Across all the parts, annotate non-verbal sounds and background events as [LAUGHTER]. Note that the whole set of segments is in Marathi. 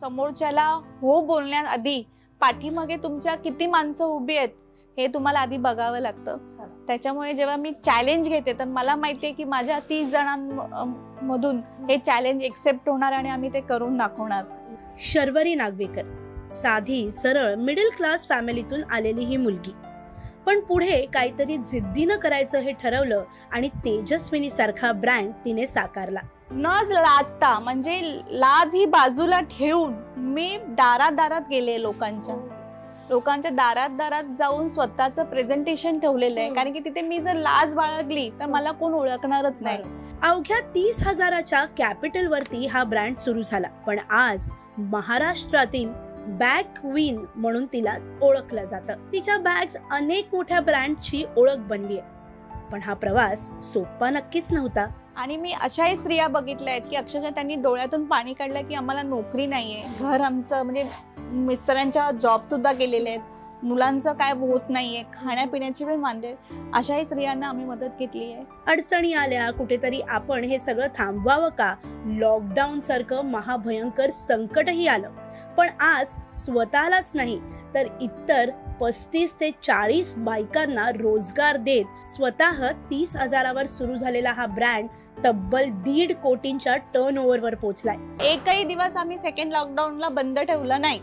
समोरच्याला हो बोलण्याआधी पाठीमागे तुमच्या किती माणसं उभी आहेत हे तुम्हाला आधी बघावं लागतं त्याच्यामुळे जेव्हा मी चॅलेंज घेते तर मला माहितीये की माझ्या तीस जणांमधून हे चॅलेंज एक्सेप्ट होणार आणि आम्ही ते करून दाखवणार शर्वरी नागवेकर साधी सरळ मिडल क्लास फॅमिलीतून आलेली ही मुलगी पण पुढे काहीतरी जिद्दीनं करायचं हे ठरवलं आणि तेजस्विनी सारखा ब्रँड तिने साकारला न लाजता म्हणजे लाज ही बाजूला ठेवून मी दारात दारात गेले लोकांच्या हो. लोकांच्या दारात दारात जाऊन स्वतःचं प्रेझेंटेशन ठेवलेलं आहे हो. कारण की तिथे मी जर लाज बाळगली तर मला कोण ओळखणारच नाही अवघ्या तीस हजाराच्या कॅपिटल वरती हा ब्रँड सुरू झाला पण आज महाराष्ट्रातील बॅग क्वीन म्हणून तिला ओळखलं जातं तिच्या बॅग्स अनेक मोठ्या ब्रँडची ओळख बनली आहे पण हा प्रवास सोपा नक्कीच नव्हता आणि मी अशाही स्त्रिया बघितल्या आहेत की अक्षरशः त्यांनी डोळ्यातून पाणी काढलं की आम्हाला नोकरी नाही आहे घर आमचं म्हणजे मिस्टरांच्या जॉबसुद्धा गेलेले आहेत मुलांचं काय होत नाहीये खाण्यापिण्याची पण मानले अशाही स्त्रियांना आम्ही मदत घेतली आहे अडचणी आल्या कुठेतरी आपण हे सगळं थांबवावं का लॉकडाऊन सारखं महाभयंकर संकटही आलं पण आज स्वतःलाच नाही तर इतर पस्तीस ते चाळीस बायकांना रोजगार देत स्वतः तीस हजारावर सुरू झालेला हा ब्रँड तब्बल दीड कोटींच्या टर्न वर पोहोचलाय एकही दिवस आम्ही सेकंड लॉकडाऊन ला बंद ठेवलं नाही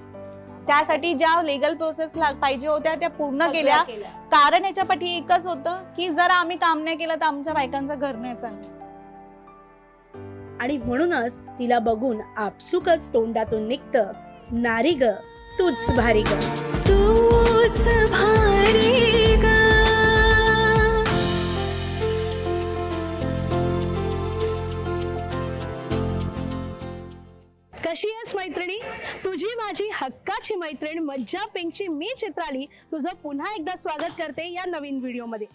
त्यासाठी ज्या लीगल प्रोसेस पाहिजे होत्या त्या पूर्ण केल्या कारण याच्या पाठी एकच होतं की जर आम्ही काम नाही केलं तर आमच्या बायकांचं घर नाही चाललं आणि म्हणूनच तिला बघून आपसुकच तोंडातून निघतं नारी ग तूच भारी ग तू कशी आहेस मैत्रिणी तुझी माझी हक्काची मैत्रीण मज्जा पिंकची मी चित्राली तुझं पुन्हा एकदा स्वागत करते या नवीन व्हिडिओ मध्ये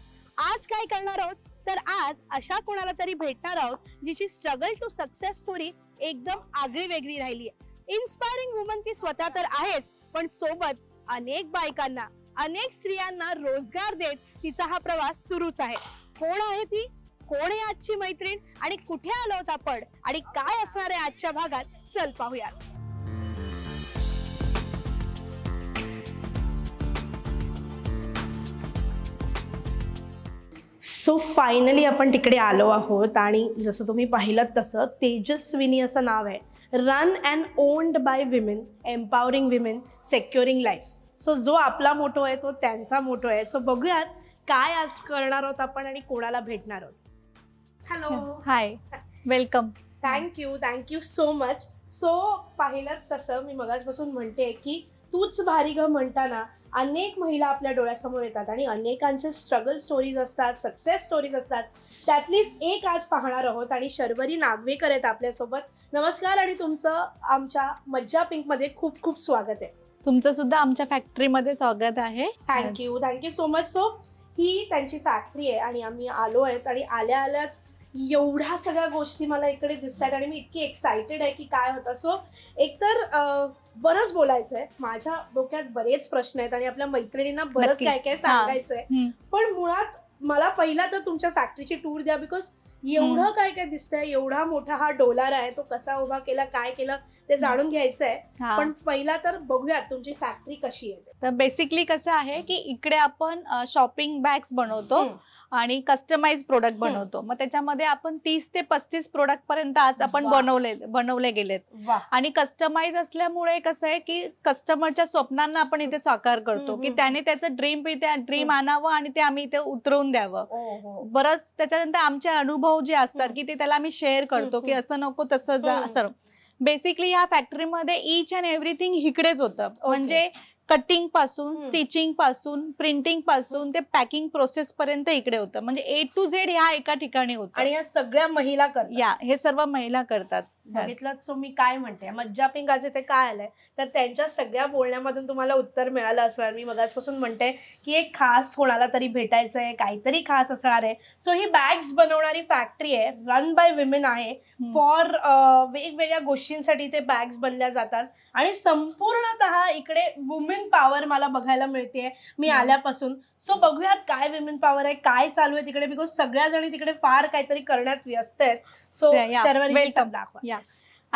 आज काय करणार आहोत तर आज अशा कोणाला तरी भेटणार आहोत जिची स्ट्रगल टू सक्सेस स्टोरी एकदम आगळी वेगळी राहिली आहे इन्स्पायरिंग वुमन ती स्वतः तर आहेच पण सोबत अनेक बायकांना अनेक स्त्रियांना रोजगार देत तिचा हा प्रवास सुरूच आहे कोण आहे ती कोण आहे आजची मैत्रीण आणि कुठे आलो होत आपण आणि काय असणार आहे आजच्या भागात चल पाहूया सो फायनली आपण तिकडे आलो आहोत आणि जसं तुम्ही पाहिलं तसं तेजस्विनी असं नाव आहे run and owned by women empowering women securing life so जो आपला मोठो आहे तो त्यांचा मोठो आहे सो बघूयात काय आज करणार आहोत आपण आणि कोणाला भेटणार आहोत hello hi welcome thank you thank you so much so पाहिलं तसं मी मगाजपासून म्हणते की तूच भारी ग म्हणताना अनेक महिला आपल्या डोळ्यासमोर येतात आणि अनेकांचे स्ट्रगल स्टोरीज असतात सक्सेस स्टोरीज असतात त्यातलीच एक आज पाहणार आहोत आणि शर्वरी नागवेकर आहेत आपल्यासोबत नमस्कार आणि तुमचं आमच्या मज्जा पिंकमध्ये खूप खूप स्वागत आहे तुमचं सुद्धा आमच्या फॅक्टरीमध्ये स्वागत आहे thank you thank you so much so ही त्यांची फॅक्टरी आहे आणि आम्ही आलो आहेत आणि आल्या आल्याच एवढ्या सगळ्या गोष्टी मला इकडे दिसत आहेत आणि मी इतकी एक्सायटेड आहे की काय होतं सो एकतर बरंच बोलायचं आहे माझ्या डोक्यात बरेच प्रश्न आहेत आणि आपल्या मैत्रिणींना बरंच काय काय सांगायचंय पण मुळात मला पहिला तर तुमच्या फॅक्टरीची टूर द्या बिकॉज एवढं काय काय दिसतंय एवढा मोठा हा डोलार आहे तो कसा उभा केला काय केलं ते जाणून घ्यायचं आहे पण पहिला तर बघूयात तुमची फॅक्टरी कशी आहे तर बेसिकली कसं आहे की इकडे आपण शॉपिंग बॅग्स बनवतो आणि कस्टमाइज प्रोडक्ट बनवतो मग त्याच्यामध्ये आपण तीस ते पस्तीस प्रोडक्ट पर्यंत आज आपण बनवले बनवले गेलेत आणि कस्टमाइज असल्यामुळे कसं आहे की कस्टमरच्या स्वप्नांना आपण इथे साकार करतो की त्याने त्याचं ड्रीम ड्रीम आणावं आणि ते आम्ही इथे उतरवून द्यावं हो, हो. बरंच त्याच्यानंतर आमचे अनुभव जे असतात की ते त्याला आम्ही शेअर करतो की असं नको तसं जा सर बेसिकली ह्या फॅक्टरीमध्ये इच अँड एव्हरीथिंग इकडेच होतं म्हणजे कटिंग पासून स्टिचिंग पासून प्रिंटिंग पासून ते पॅकिंग प्रोसेस पर्यंत इकडे होतं म्हणजे ए टू झेड ह्या एका ठिकाणी होतं आणि या सगळ्या महिला करतात या हे सर्व महिला करतात बघितलं सो मी काय म्हणते असे ते काय आलंय तर त्यांच्या सगळ्या बोलण्यामधून तुम्हाला उत्तर मिळालं असणार मी मगाजपासून म्हणते की एक खास कोणाला तरी भेटायचं आहे काहीतरी खास असणार आहे सो ही बॅग्स बनवणारी फॅक्टरी आहे रन बाय विमेन आहे फॉर वेगवेगळ्या गोष्टींसाठी ते बॅग्स बनल्या जातात आणि संपूर्णत इकडे वुमेन पॉवर मला बघायला मिळते मी आल्यापासून सो बघूयात काय वुमेन पॉवर आहे काय चालू आहे तिकडे बिकॉज सगळ्या जणी तिकडे फार काहीतरी करण्यात व्यस्त आहेत सो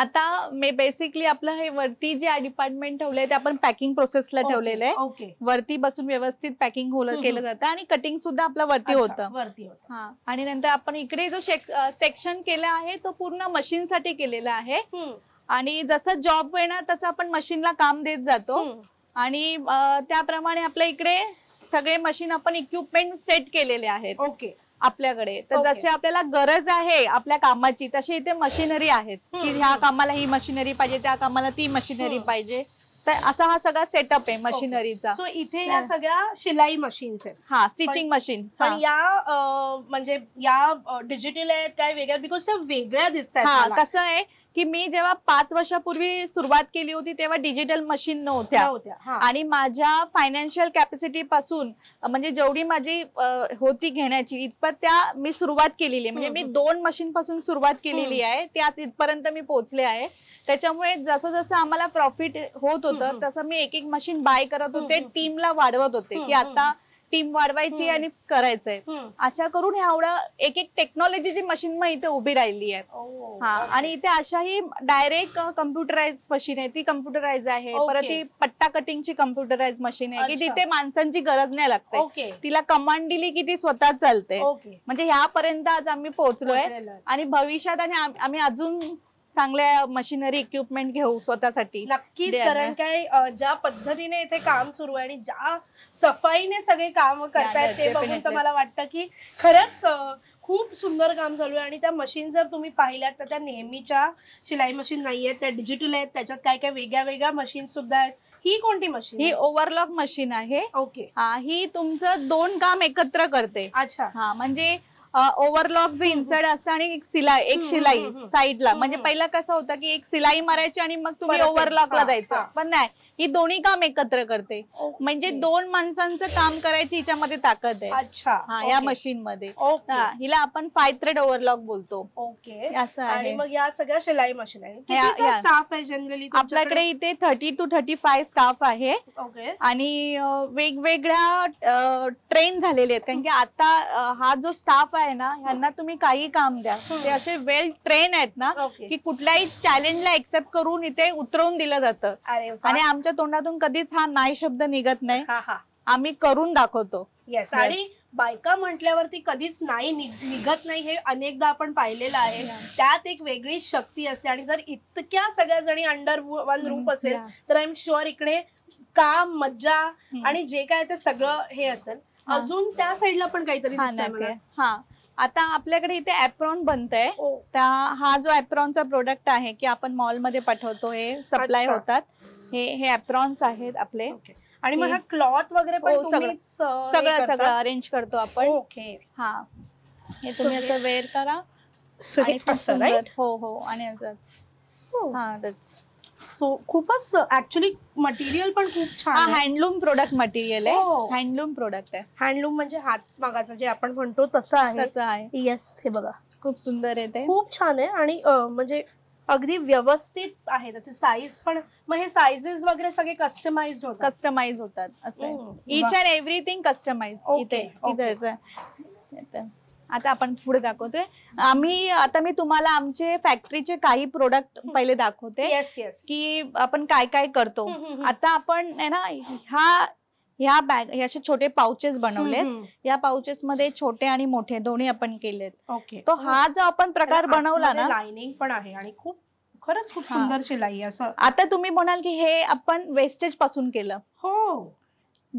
आता मी बेसिकली आपलं हे वरती जे डिपार्टमेंट ठेवलंय ते आपण पॅकिंग प्रोसेसला ठेवलेलं आहे वरती बसून व्यवस्थित पॅकिंग केलं जातं आणि कटिंग सुद्धा आपलं वरती होतं हा आणि नंतर आपण इकडे जो सेक्शन केला आहे तो पूर्ण मशीनसाठी केलेला आहे आणि जसं जॉब येणार तसं आपण मशीनला काम देत जातो आणि त्याप्रमाणे आपल्या इकडे सगळे मशीन आपण इक्विपमेंट सेट केलेले आहेत ओके आपल्याकडे तर जसे आपल्याला गरज आहे आपल्या कामाची तशी इथे मशिनरी आहेत की ह्या कामाला ही मशिनरी पाहिजे त्या कामाला ती मशिनरी पाहिजे तर असा हा सगळा सेटअप आहे मशिनरीचा सो इथे या सगळ्या शिलाई मशीन आहेत हा स्टिचिंग मशीन पण या म्हणजे या डिजिटल आहेत काय वेगळ्या बिकॉज वेगळ्या दिसतात कसं आहे की मी जेव्हा पाच वर्षापूर्वी सुरुवात केली होती तेव्हा डिजिटल मशीन नव्हत्या आणि माझ्या फायनान्शियल कॅपॅसिटी पासून म्हणजे जेवढी माझी होती घेण्याची इतपत त्या मी सुरुवात केलेली आहे म्हणजे मी दोन मशीन पासून सुरुवात केलेली आहे त्याच इथपर्यंत मी पोहोचले आहे त्याच्यामुळे जसं जसं आम्हाला प्रॉफिट होत होतं तसं मी एक एक मशीन बाय करत होते टीमला वाढवत होते की आता टीम वाढवायची आणि करायचंय अशा करून एवढ्या एक एक टेक्नॉलॉजीची मशीन मग इथे उभी राहिली आहे हा आणि इथे अशाही डायरेक्ट कम्प्युटराइज मशीन आहे ती कम्प्युटराइज आहे परत ही पट्टा कटिंगची कम्प्युटराइज मशीन आहे की तिथे माणसांची गरज नाही लागते तिला कमांड दिली की ती स्वतः चालते म्हणजे ह्यापर्यंत आज आम्ही पोहोचलोय आणि भविष्यात आणि आम्ही अजून चांगल्या मशिनरी इक्विपमेंट घेऊ स्वतःसाठी नक्कीच कारण काय ज्या पद्धतीने इथे काम सुरू आहे आणि ज्या सफाईने सगळे काम करतायत ते बघून तर मला वाटतं की खरंच खूप सुंदर काम चालू आहे आणि त्या मशीन जर तुम्ही पाहिल्यात तर त्या नेहमीच्या शिलाई मशीन नाही आहेत त्या डिजिटल आहेत त्याच्यात काय काय वेगळ्या वेगळ्या मशीन सुद्धा आहेत ही कोणती मशीन ही ओव्हरलॉक मशीन आहे ओके हा ही तुमचं दोन काम एकत्र करते अच्छा हा म्हणजे ओव्हरलॉक जे इन्सर्ट असतं आणि एक सिलाई एक शिलाई साईडला म्हणजे पहिला कसं होतं की एक सिलाई मारायची आणि मग तुम्ही ला जायचं पण नाही ही दोन्ही काम एकत्र करते म्हणजे दोन माणसांचं काम करायची हिच्यामध्ये ताकद आहे अच्छा हा या मशीन मध्ये हिला आपण फाय थ्रेड ओव्हरलॉक बोलतो ओके असं आणि मग या सगळ्या शिलाई मशीन आहे स्टाफ आहे जनरली आपल्याकडे इथे thirty two thirty five staff आहे आणि वेगवेगळ्या ट्रेन झालेले आहेत कारण की आता हा जो स्टाफ आहे आहे ना ह्यांना तुम्ही काही काम द्या ते असे वेल ट्रेन आहेत ना की कुठल्याही चॅलेंजला एक्सेप्ट करून इथे उतरवून दिलं जातं आणि आमच्या तोंडातून कधीच हा नाही शब्द निघत नाही आम्ही करून दाखवतो येस आणि बायका म्हटल्यावरती कधीच नाही निघत नाही हे अनेकदा आपण पाहिलेलं आहे त्यात एक वेगळीच शक्ती असते आणि जर इतक्या सगळ्या जणी अंडर वन रूफ असेल तर आय एम शुअर इकडे काम मज्जा mm. आणि जे काय ते सगळं हे असेल अजून त्या साईडला पण काहीतरी हा आता आपल्याकडे इथे एप्रॉन बनतंय हो. त्या हा जो ऍप्रॉनचा प्रोडक्ट आहे की आपण मध्ये पाठवतो हे सप्लाय होतात हे हे ऍप्रॉन्स आहेत आपले आणि मग क्लॉथ वगैरे हो, सगळं सगळं अरेंज करतो आपण ओके हा हे तुम्ही असं वेअर करा हो हो आणि असंच हो. हा सो खूपच ऍक्च्युली मटेरियल पण खूप छान हँडलूम प्रोडक्ट मटेरियल आहे हँडलूम प्रोडक्ट आहे हँडलूम हो. म्हणजे हात मागाचं जे आपण म्हणतो तसं आहे तसं आहे येस हे बघा खूप सुंदर आहे ते खूप छान आहे आणि म्हणजे अगदी व्यवस्थित आहे त्याचे साईज पण मग हे सायझेस वगैरे सगळे कस्टमाइज कस्टमाइज होतात असं इच अँड एव्हरीथिंग कस्टमाइज इथे इथे आता आपण पुढे दाखवतोय आम्ही आता मी तुम्हाला आमचे फॅक्टरीचे काही प्रोडक्ट पहिले दाखवते येस येस की आपण काय काय करतो आता आपण आहे ना ह्या ह्या बॅग हे असे छोटे पाउचेस बनवलेत या पाऊचेस मध्ये छोटे आणि मोठे दोन्ही आपण केलेत ओके तो हा जो आपण प्रकार बनवला ना लाइनिंग पण आहे आणि खूप खरंच खूप सुंदर शिलाई असं आता तुम्ही म्हणाल की हे आपण वेस्टेज पासून केलं हो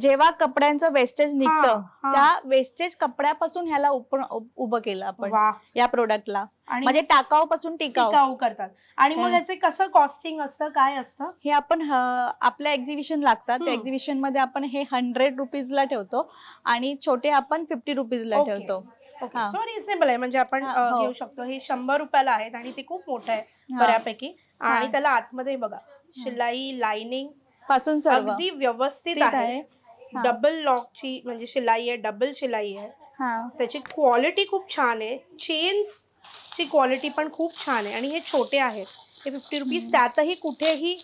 जेव्हा कपड्यांचं वेस्टेज निघतं त्या वेस्टेज कपड्यापासून ह्याला उभं केलं आपण या प्रोडक्टला आणि म्हणजे टाकाऊ पासून टिकाऊ करतात आणि मग याचे कसं कॉस्टिंग असतं काय असतं हे आपण आपल्या एक्झिबिशन लागतात त्या एक्झिबिशन मध्ये आपण हे हंड्रेड रुपीज ला ठेवतो आणि छोटे आपण फिफ्टी रुपीज ला ठेवतो सॉरी सो आहे म्हणजे आपण हो. घेऊ शकतो हे शंभर रुपयाला आहेत आणि ते खूप मोठं आहे बऱ्यापैकी आणि त्याला आतमध्ये बघा शिलाई लाइनिंग पासून अगदी व्यवस्थित आहे डबल लॉकची म्हणजे शिलाई आहे डबल शिलाई आहे त्याची क्वालिटी खूप छान आहे चेन्स ची क्वालिटी पण खूप छान आहे आणि हे छोटे आहेत हे फिफ्टी रुपीज त्यातही कुठेही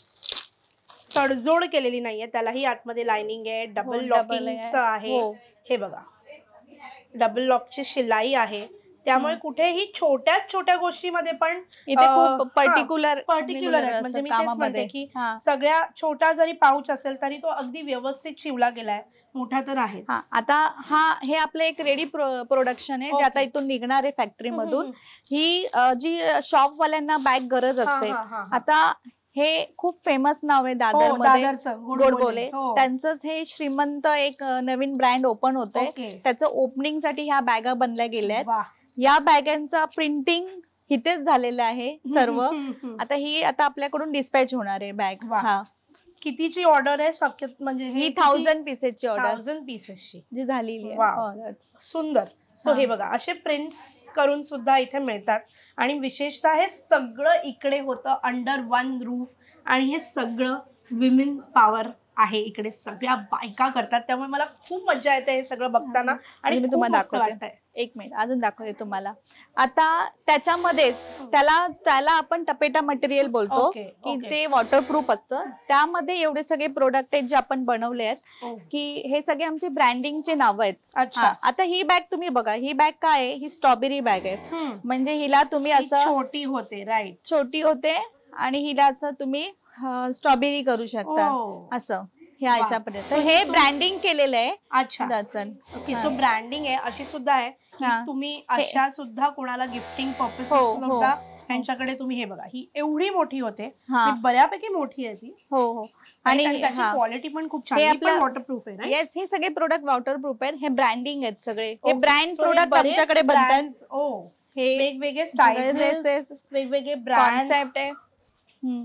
तडजोड केलेली नाहीये त्यालाही आतमध्ये लाइनिंग आहे डबल लॉकिंगचं हो, आहे हो. हे बघा डबल लॉकची शिलाई आहे त्यामुळे कुठेही छोट्याच छोट्या गोष्टीमध्ये पण पर्टिक्युलर पर्टिक्युलर म्हणजे मी तेच म्हणते की सगळ्या छोटा जरी पाऊच असेल तरी तो अगदी व्यवस्थित शिवला गेलाय मोठा तर आहे आता हा हे आपलं एक रेडी प्रोडक्शन आहे जे आता इथून निघणार आहे फॅक्टरी मधून ही जी शॉप वाल्यांना बॅग गरज असते आता हे खूप फेमस नाव आहे दादर मध्ये हो, गोडबोले हो. त्यांचं हे श्रीमंत एक नवीन ब्रँड ओपन आहे त्याचं ओपनिंग साठी ह्या बॅगा बनल्या गेल्या आहेत या बॅगांचा प्रिंटिंग इथेच झालेलं आहे सर्व आता ही आता आपल्याकडून डिस्पॅच होणार आहे बॅग हा कितीची ऑर्डर आहे शक्यत म्हणजे ही थाउजंड पीसेसची ऑर्डर थाउजंड पीसेसची जी झालेली आहे हो, सुंदर सो हे बघा असे प्रिंट्स करून सुद्धा इथे मिळतात आणि विशेषतः हे सगळं इकडे होतं अंडर वन रूफ आणि हे सगळं विमेन पॉवर आहे इकडे सगळ्या बायका करतात त्यामुळे मला खूप मजा येते हे सगळं बघताना आणि मी तुम्हाला दाखवते एक मिनिट अजून दाखवते तुम्हाला आता त्याच्यामध्येच त्याला त्याला आपण टपेटा मटेरियल बोलतो की ते वॉटरप्रूफ असतं त्यामध्ये एवढे सगळे प्रोडक्ट आहेत जे आपण बनवले आहेत हो. की हे सगळे आमचे ब्रँडिंगचे नाव आहेत अच्छा आता ही बॅग तुम्ही बघा ही बॅग काय आहे ही स्ट्रॉबेरी बॅग आहे म्हणजे हिला तुम्ही असं छोटी होते राईट छोटी होते आणि हिला असं तुम्ही स्ट्रॉबेरी करू शकता हो. असं हे ब्रँडिंग केलेलं आहे अच्छा ओके सो ब्रँडिंग आहे अशी सुद्धा आहे तुम्ही अशा सुद्धा कोणाला गिफ्टिंग पर्पज हो, सुद्धा त्यांच्याकडे हो. तुम्ही हे बघा ही एवढी मोठी होते बऱ्यापैकी मोठी आहे ती हो हो आणि त्याची क्वालिटी पण खूप छान आपलं वॉटरप्रूफ आहे येस हे सगळे प्रोडक्ट वॉटर प्रूफ आहेत हे ब्रँडिंग आहेत सगळे हे ब्रँड प्रोडक्ट आमच्याकडे बनतात हो हे वेगवेगळे साईजेस वेगवेगळे ब्रँड कॉन्सेप्ट आहे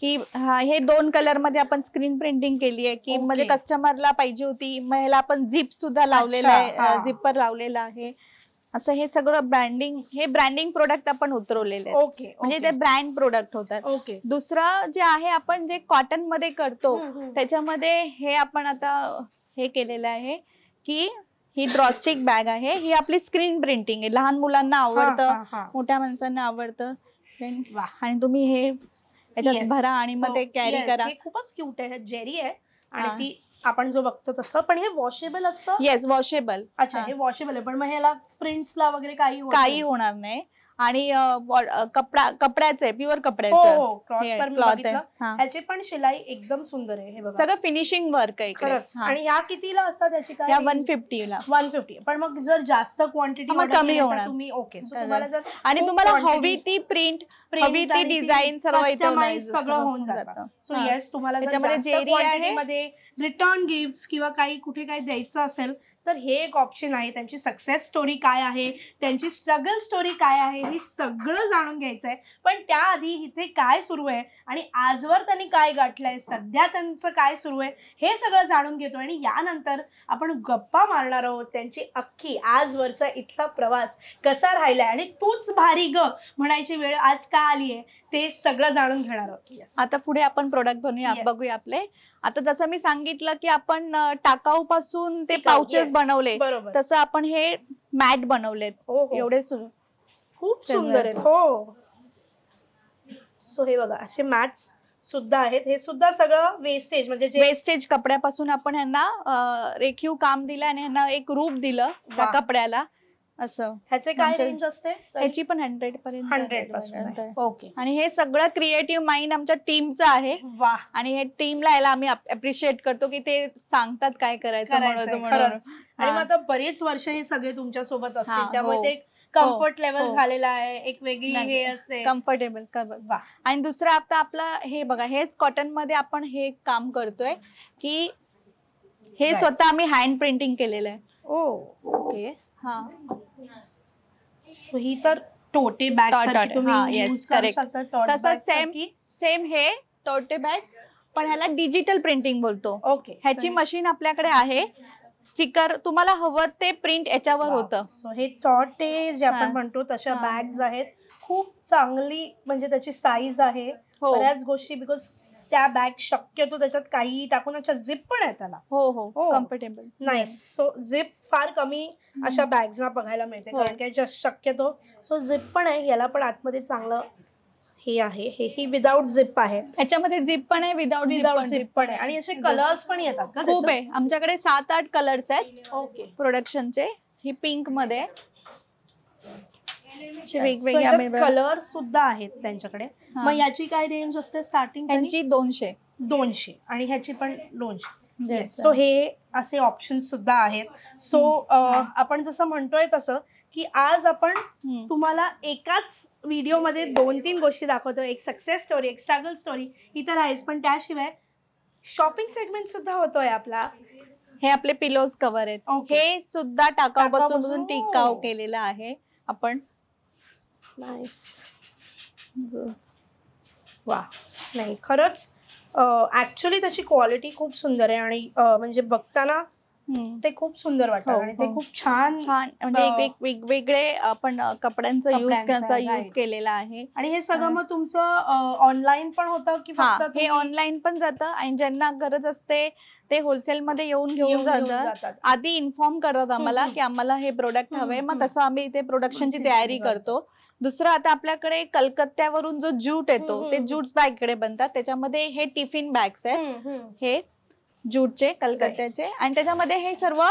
की हा हे दोन कलर मध्ये आपण स्क्रीन प्रिंटिंग केली आहे की म्हणजे कस्टमरला पाहिजे होती महिला आपण झिप सुद्धा लावलेला आहे झिपर लावलेला आहे असं हे सगळं ब्रँडिंग हे ब्रँडिंग प्रोडक्ट आपण उतरवलेले ओके म्हणजे ते ब्रँड प्रोडक्ट होतात ओके दुसरं जे आहे आपण जे कॉटन मध्ये करतो त्याच्यामध्ये हे आपण आता हे केलेलं आहे की ही ड्रॉस्टिक बॅग आहे ही आपली स्क्रीन प्रिंटिंग आहे लहान मुलांना आवडतं मोठ्या माणसांना आवडतं आणि तुम्ही हे त्याच्यात भरा आणि मग ते कॅरी करा हे खूपच क्यूट आहे जेरी आहे आणि ती आपण जो बघतो तसं पण हे वॉशेबल असतं येस वॉशेबल अच्छा हे वॉशेबल आहे पण मग ह्याला प्रिंट्सला वगैरे काही काही होणार नाही आणि कपडा कपड्याचे प्युअर कपड्याचं क्लॉथ ह्याची पण शिलाई एकदम सुंदर आहे हे बघा सगळं फिनिशिंग वर्क आहे आणि ह्या कितीला असतात याची काय वन ला वन फिफ्टी पण मग जर जास्त क्वांटिटी कमी होणार तुम्ही ओके आणि तुम्हाला हवी ती प्रिंट हवी ती डिझाईन सर्व सगळं होऊन जातं सो येस तुम्हाला मध्ये रिटर्न गिफ्ट किंवा काही कुठे काही द्यायचं असेल तर हे एक ऑप्शन आहे त्यांची सक्सेस स्टोरी काय आहे त्यांची स्ट्रगल स्टोरी काय आहे हे सगळं जाणून घ्यायचं आहे पण त्याआधी इथे काय सुरू आहे आणि आजवर त्यांनी काय गाठलंय सध्या त्यांचं काय सुरू आहे हे सगळं जाणून घेतो आणि यानंतर आपण गप्पा मारणार आहोत त्यांची अख्खी आजवरचा इथला प्रवास कसा राहिलाय आणि तूच भारी ग म्हणायची वेळ आज का आली आहे ते सगळं जाणून घेणार आहोत आता पुढे आपण प्रोडक्ट बनूया बघूया आपले आता जसं मी सांगितलं की आपण टाकाऊ पासून ते पाउचेस बनवले तसं आपण हे मॅट बनवलेत हो, हो. एवढे खूप सुंदर आहेत हो सो हे बघा असे मॅट्स सुद्धा आहेत हे सुद्धा सगळं वेस्टेज म्हणजे वेस्टेज कपड्यापासून आपण यांना रेखीव काम दिलं आणि यांना एक रूप दिलं त्या कपड्याला असं ह्याचे काय रेंज म्हणजे असते ह्याची पण हंड्रेड पर्यंत हंड्रेड ओके आणि हे सगळं क्रिएटिव्ह माइंड आमच्या टीमचं आहे आणि हे टीमला याला आम्ही अप्रिशिएट करतो की ते सांगतात काय करायचं म्हणून आणि मग आता बरेच वर्ष हे सगळे तुमच्या सोबत असतील त्यामुळे कम्फर्ट लेवल झालेला आहे एक वेगळी हे असते कम्फर्टेबल आणि दुसरं आता आपलं हे बघा हेच कॉटन मध्ये आपण हे काम करतोय की हे स्वतः आम्ही हँड प्रिंटिंग केलेलं आहे oh okay tote bag same same हे टोटे बॅग पण ह्याला डिजिटल प्रिंटिंग बोलतो ओके ह्याची मशीन आपल्याकडे आहे स्टिकर तुम्हाला हवं ते प्रिंट याच्यावर होतं हे टॉटे जे आपण म्हणतो तशा बॅग्स आहेत खूप चांगली म्हणजे त्याची साईज आहे हो. बऱ्याच गोष्टी बिकॉज त्या बॅग शक्यतो त्याच्यात काही टाकून अच्छा झिप पण आहे त्याला हो हो कम्फर्टेबल नाही सो झिप फार कमी अशा बॅग्सना बघायला मिळते हो. कारण की जस्ट शक्यतो सो झिप पण आहे याला पण आतमध्ये चांगलं हे आहे हे ही विदाउट झिप आहे याच्यामध्ये झिप पण आहे विदाउट विदाउट झिप पण आहे आणि असे कलर्स पण येतात खूप आहे आमच्याकडे सात आठ कलर्स आहेत ओके प्रोडक्शनचे ही पिंक मध्ये कलर सुद्धा आहेत त्यांच्याकडे मग याची काय रेंज असते स्टार्टिंग त्यांची दोनशे दोनशे आणि ह्याची पण दोनशे सो हे असे ऑप्शन सुद्धा आहेत सो आपण जसं म्हणतोय तसं की आज आपण तुम्हाला एकाच व्हिडिओमध्ये दोन तीन गोष्टी दाखवतो एक सक्सेस स्टोरी एक स्ट्रगल स्टोरी इतर आहेच पण त्याशिवाय शॉपिंग सेगमेंट सुद्धा होतोय आपला हे आपले पिलोज कव्हर आहेत हे सुद्धा टाकावपासून टिकाव केलेलं आहे आपण वा नाही खरंच ऍक्च्युअली त्याची क्वालिटी खूप सुंदर आहे आणि म्हणजे बघताना ते खूप सुंदर वाटतं हो, आणि ते हो. खूप छान छान म्हणजे वेगवेगळे आपण कपड्यांचा युज त्यांचा केलेला आहे आणि हे सगळं मग तुमचं ऑनलाईन पण होतं की हे ऑनलाईन पण जातं आणि ज्यांना गरज असते ते होलसेल मध्ये येऊन घेऊन जातात आधी इन्फॉर्म करतात आम्हाला की आम्हाला हे प्रोडक्ट हवे मग तसं आम्ही इथे प्रोडक्शनची तयारी करतो दुसरं आता आपल्याकडे कलकत्त्यावरून जो ज्यूट येतो ते ज्यूट बॅग कडे बनतात त्याच्यामध्ये हे टिफिन बॅग्स आहेत हे ज्यूटचे कलकत्त्याचे आणि त्याच्यामध्ये हे सर्व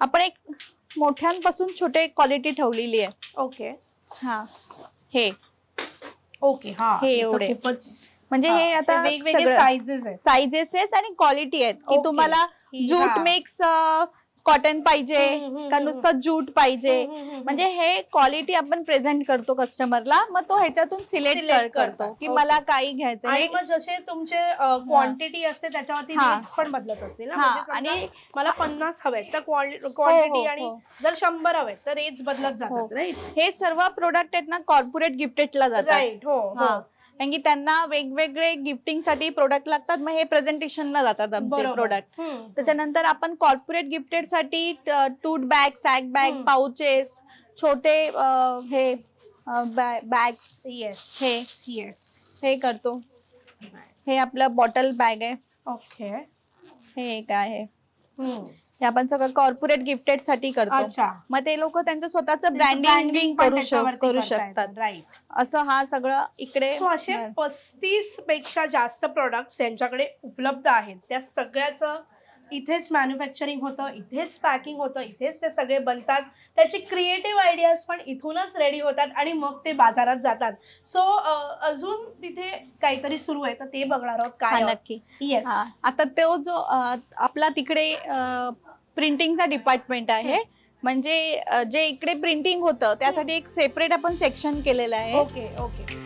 आपण एक मोठ्यांपासून छोटे क्वालिटी ठेवलेली आहे ओके हा हे ओके हा हे एवढे म्हणजे हे आता वेगवेगळे साइजेस आहेत आहेत आणि क्वालिटी आहेत की तुम्हाला ज्यूट मिक्स कॉटन पाहिजे का नुसतं ज्यूट पाहिजे म्हणजे हे क्वालिटी आपण प्रेझेंट करतो कस्टमरला मग तो ह्याच्यातून सिलेक्ट करतो की मला काही घ्यायचं आणि म्हणजे मग जसे तुमचे क्वांटिटी असते त्याच्यावरती पण बदलत असेल म्हणजे आणि मला पन्नास हवेत तर क्वांटिटी हो, हो, हो. आणि जर शंभर हवेत तर रेट्स बदलत जातात हे सर्व प्रोडक्ट आहेत ना कॉर्पोरेट गिफ्टेडला जातात हो कारण की त्यांना वेगवेगळे गिफ्टिंगसाठी प्रोडक्ट लागतात मग हे प्रेझेंटेशनला जातात आमचे प्रोडक्ट त्याच्यानंतर आपण कॉर्पोरेट गिफ्टेड साठी टूट बॅग सॅक बॅग पाउचेस छोटे हे बॅग येस हे हे करतो हे आपलं बॉटल बॅग आहे ओके हे एक आहे आपण सगळं कॉर्पोरेट गिफ्टेड साठी करतो मग ते लोक त्यांचं स्वतःच ब्रँडिंग करू शकतात असं हा सगळं इकडे असे पस्तीस पेक्षा जास्त प्रोडक्ट्स त्यांच्याकडे उपलब्ध आहेत त्या सगळ्याचं इथेच मॅन्युफॅक्चरिंग होतं इथेच पॅकिंग होतं इथेच ते सगळे बनतात त्याचे क्रिएटिव्ह आयडियाज पण इथूनच रेडी होतात आणि मग ते बाजारात जातात सो अजून तिथे काहीतरी सुरू आहे तर ते बघणार आहोत काय नक्की येस आता तो जो आपला तिकडे प्रिंटिंगचा डिपार्टमेंट आहे म्हणजे जे इकडे प्रिंटिंग होतं त्यासाठी एक सेपरेट आपण सेक्शन केलेलं आहे ओके ओके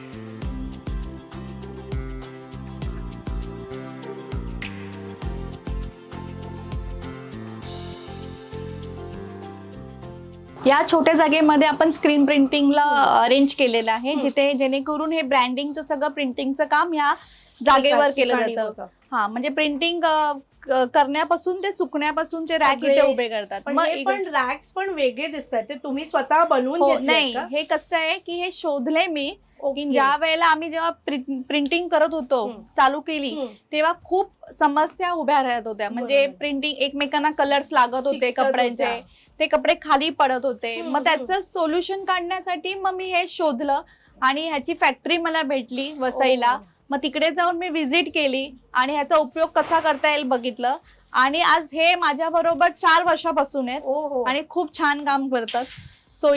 या छोट्या जागेमध्ये आपण स्क्रीन प्रिंटिंगला अरेंज केलेलं आहे जिथे जेणेकरून हे ब्रँडिंगचं सगळं प्रिंटिंगचं काम ह्या जागेवर केलं जातं हा म्हणजे प्रिंटिंग करण्यापासून ते सुकण्यापासून जे रॅक इथे उभे करतात मग पण रॅक्स पण वेगळे दिसतात ते तुम्ही स्वतः बनवून हो, नाही हे कसं आहे की हे शोधले मी ज्या वेळेला आम्ही जेव्हा प्रिंटिंग करत होतो चालू केली तेव्हा खूप समस्या उभ्या राहत होत्या म्हणजे प्रिंटिंग एकमेकांना कलर्स लागत होते कपड्यांचे ते कपडे खाली पडत होते मग त्याच सोल्युशन काढण्यासाठी मग मी हे शोधलं आणि ह्याची फॅक्टरी मला भेटली वसईला मग तिकडे जाऊन मी व्हिजिट केली आणि ह्याचा उपयोग कसा करता येईल बघितलं आणि आज हे माझ्या बरोबर चार वर्षापासून आहेत हो, हो. आणि खूप छान काम करतात सो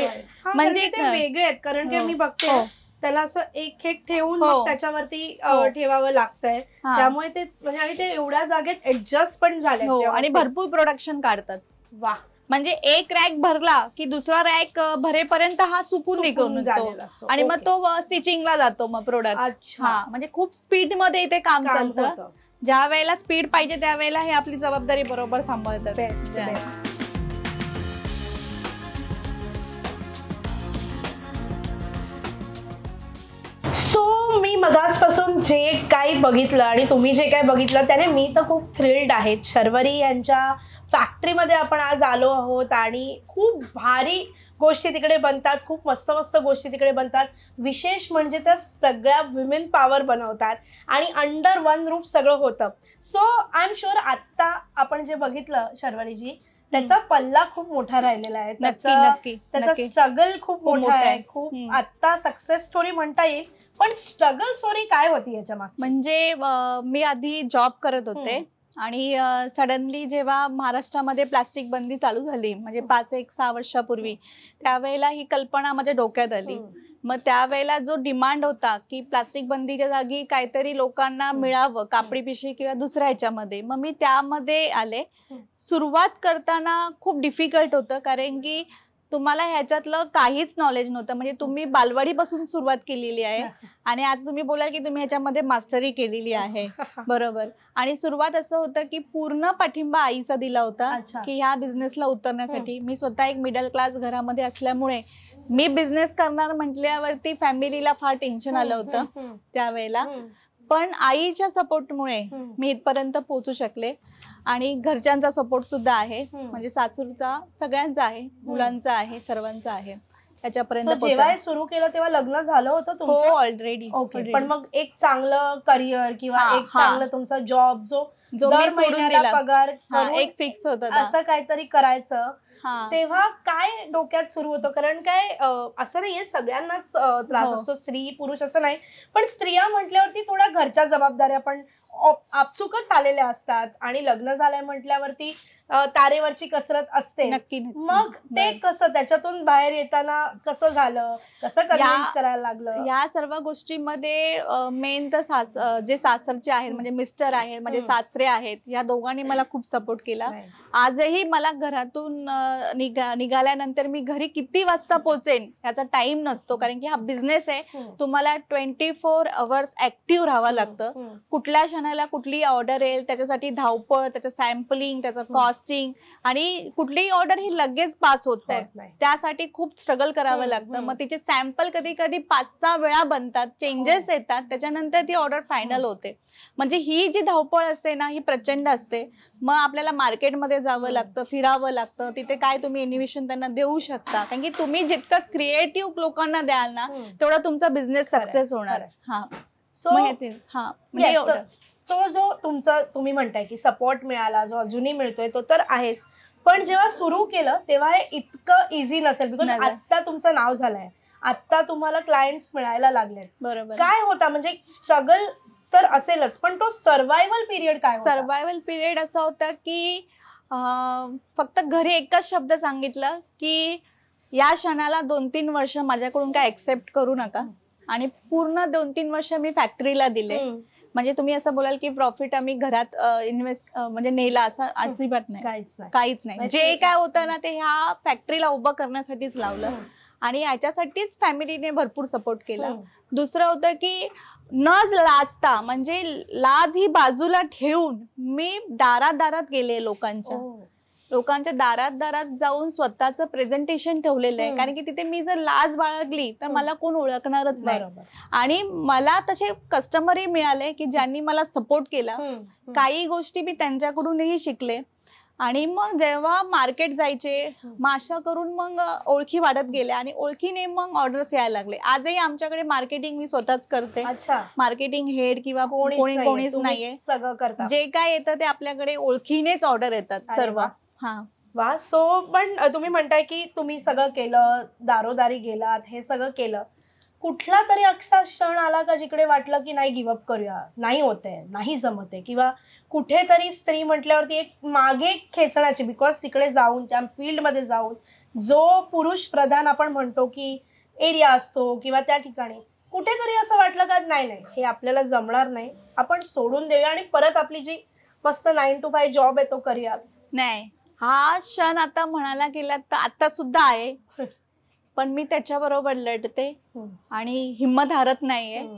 म्हणजे ते वेगळे आहेत कारण की हो. मी बघते त्याला असं एक एक ठेवून त्याच्यावरती ठेवावं लागतंय त्यामुळे ते म्हणजे आणि ते एवढ्या जागेत ऍडजस्ट पण झाले आणि भरपूर प्रोडक्शन काढतात वा म्हणजे एक रॅक भरला की दुसरा रॅक भरेपर्यंत हा सुकून निघून जातो आणि मग तो स्टिचिंगला जातो मग प्रोडक्ट अच्छा म्हणजे खूप स्पीड मध्ये इथे काम चालतं ज्या वेळेला स्पीड पाहिजे त्यावेळेला हे आपली जबाबदारी बरोबर सांभाळतात सो मी मगासपासून जे काही बघितलं आणि तुम्ही जे काही बघितलं त्याने मी तर खूप थ्रिल्ड आहे शर्वरी यांच्या फॅक्टरीमध्ये आपण आज आलो आहोत आणि खूप भारी गोष्टी तिकडे बनतात खूप मस्त मस्त गोष्टी तिकडे बनतात विशेष म्हणजे त्या सगळ्या विमेन पॉवर बनवतात आणि अंडर वन रूफ सगळं होतं सो आय एम शुअर आत्ता आपण जे बघितलं शर्वरीजी त्याचा पल्ला खूप मोठा राहिलेला आहे त्याचा त्याचा स्ट्रगल खूप मोठा आहे खूप आत्ता सक्सेस स्टोरी म्हणता येईल पण स्ट्रगल स्टोरी काय होती याच्या माग म्हणजे मी आधी जॉब करत होते आणि सडनली जेव्हा महाराष्ट्रामध्ये प्लास्टिक बंदी चालू झाली म्हणजे हो. पाच एक सहा वर्षापूर्वी त्यावेळेला ही कल्पना माझ्या डोक्यात आली हो. मग त्यावेळेला जो डिमांड होता की प्लास्टिक बंदीच्या जागी काहीतरी लोकांना हो. मिळावं कापडी पिशवी किंवा दुसऱ्या ह्याच्यामध्ये मग मी त्यामध्ये आले सुरुवात करताना खूप डिफिकल्ट होतं कारण की तुम्हाला ह्याच्यातलं काहीच नॉलेज नव्हतं म्हणजे तुम्ही बालवाडीपासून सुरुवात केलेली आहे [LAUGHS] आणि आज तुम्ही बोलाल की तुम्ही ह्याच्यामध्ये मास्टरी केलेली आहे [LAUGHS] बरोबर आणि सुरुवात असं होतं की पूर्ण पाठिंबा आईचा दिला होता की ह्या बिझनेसला उतरण्यासाठी मी स्वतः एक मिडल क्लास घरामध्ये असल्यामुळे मी बिझनेस करणार म्हटल्यावरती फॅमिलीला फार टेन्शन आलं होतं त्यावेळेला पण आईच्या सपोर्टमुळे मी इथपर्यंत पोहोचू शकले आणि घरच्यांचा सपोर्ट सुद्धा आहे म्हणजे सासूरचा सगळ्यांचा आहे मुलांचा आहे सर्वांचा आहे त्याच्यापर्यंत जेव्हा सुरू केलं तेव्हा लग्न झालं होतं हो, तुमचं ऑलरेडी ओके पण मग एक चांगलं करिअर किंवा एक चांगलं तुमचा जॉब जो जो पगार एक फिक्स होता असं काहीतरी करायचं तेव्हा काय डोक्यात सुरू होतं कारण काय असं नाहीये सगळ्यांनाच त्रास हो. असतो स्त्री पुरुष असं नाही पण स्त्रिया म्हटल्यावरती थोड्या घरच्या जबाबदाऱ्या पण आपसुकच आलेल्या असतात आणि लग्न झालंय म्हटल्यावरती तारेवरची कसरत असते मग ते कसं त्याच्यातून बाहेर येताना कसं झालं कसं करायला लागलं या सर्व गोष्टीमध्ये मेन तर सास जे सासरचे आहेत म्हणजे मिस्टर आहेत म्हणजे सासरे आहेत या दोघांनी मला खूप सपोर्ट केला आजही मला घरातून निघा निघाल्यानंतर मी घरी किती वाजता पोहोचेन याचा टाइम नसतो कारण की हा बिझनेस आहे तुम्हाला ट्वेंटी फोर अवर्स ऍक्टिव्ह राहावं लागतं कुठल्या जणाला कुठली ऑर्डर येईल त्याच्यासाठी धावपळ त्याचं सॅम्पलिंग त्याचं कॉस्टिंग आणि कुठलीही ऑर्डर ही लगेच पास होत आहे त्यासाठी खूप स्ट्रगल करावं हो, लागतं हो. मग तिचे सॅम्पल कधी कधी पाच सहा वेळा बनतात चेंजेस हो. येतात त्याच्यानंतर ती ऑर्डर फायनल होते म्हणजे ही जी धावपळ असते ना ही प्रचंड असते मग आपल्याला मार्केटमध्ये जावं लागतं फिरावं लागतं तिथे काय तुम्ही इनिव्हेशन त्यांना देऊ शकता कारण की तुम्ही जितकं क्रिएटिव्ह लोकांना द्याल ना तेवढा तुमचा बिझनेस सक्सेस होणार हा सो हा तो जो तुमचा तुम्ही म्हणताय की सपोर्ट मिळाला जो अजूनही मिळतोय तो तर आहेच पण जेव्हा सुरू केलं तेव्हा हे इतकं इझी नसेल बिकॉज आता तुमचं नाव झालंय आत्ता तुम्हाला क्लायंट्स मिळायला लागले काय होता म्हणजे स्ट्रगल तर असेलच पण तो सर्वायव्हल पिरियड काय सर्वायव्हल पिरियड असा होता की फक्त घरी एकच शब्द सांगितला की या क्षणाला दोन तीन वर्ष माझ्याकडून काय एक्सेप्ट करू नका आणि पूर्ण दोन तीन वर्ष मी फॅक्टरीला दिले म्हणजे तुम्ही असं बोलाल की प्रॉफिट आम्ही घरात इन्व्हेस्ट म्हणजे नेला असं अजिबात नाही काहीच नाही जे काय होतं ना ते ह्या फॅक्टरीला उभं करण्यासाठीच लावलं हो. आणि याच्यासाठीच फॅमिलीने भरपूर सपोर्ट केला हो. दुसरं होतं की न लाजता म्हणजे लाज ही बाजूला ठेवून मी दारात दारात गेले लोकांच्या हो. लोकांच्या दारात दारात जाऊन स्वतःच प्रेझेंटेशन ठेवलेलं आहे कारण की तिथे मी जर लाज बाळगली तर मला कोण ओळखणारच नाही आणि मला तसे कस्टमरही मिळाले की ज्यांनी मला सपोर्ट केला काही गोष्टी मी त्यांच्याकडूनही शिकले आणि मग जेव्हा मार्केट जायचे माशा करून मग ओळखी वाढत गेल्या आणि ओळखीने मग ऑर्डर्स यायला लागले आजही आमच्याकडे मार्केटिंग मी स्वतःच करते मार्केटिंग हेड किंवा कोणी कोणीच नाहीये सगळं जे काय येतं ते आपल्याकडे ओळखीनेच ऑर्डर येतात सर्व वा सो पण तुम्ही म्हणताय की तुम्ही सगळं केलं दारोदारी गेलात हे सगळं केलं कुठला तरी असा क्षण आला का जिकडे वाटलं की नाही गिवअप करूया नाही होते नाही जमते किंवा कुठेतरी स्त्री म्हटल्यावरती एक मागे खेचण्याची बिकॉज तिकडे जाऊन त्या फील्डमध्ये जाऊन जो पुरुष प्रधान आपण म्हणतो की एरिया असतो किंवा त्या ठिकाणी कुठेतरी असं वाटलं का नाही नाही हे आपल्याला जमणार नाही आपण सोडून देऊया आणि परत आपली जी मस्त नाईन टू फाय जॉब आहे तो करूया नाही हा क्षण आता म्हणायला गेला तर आता सुद्धा आहे पण मी त्याच्याबरोबर लढते हो. आणि हिम्मत हरत नाहीये हो.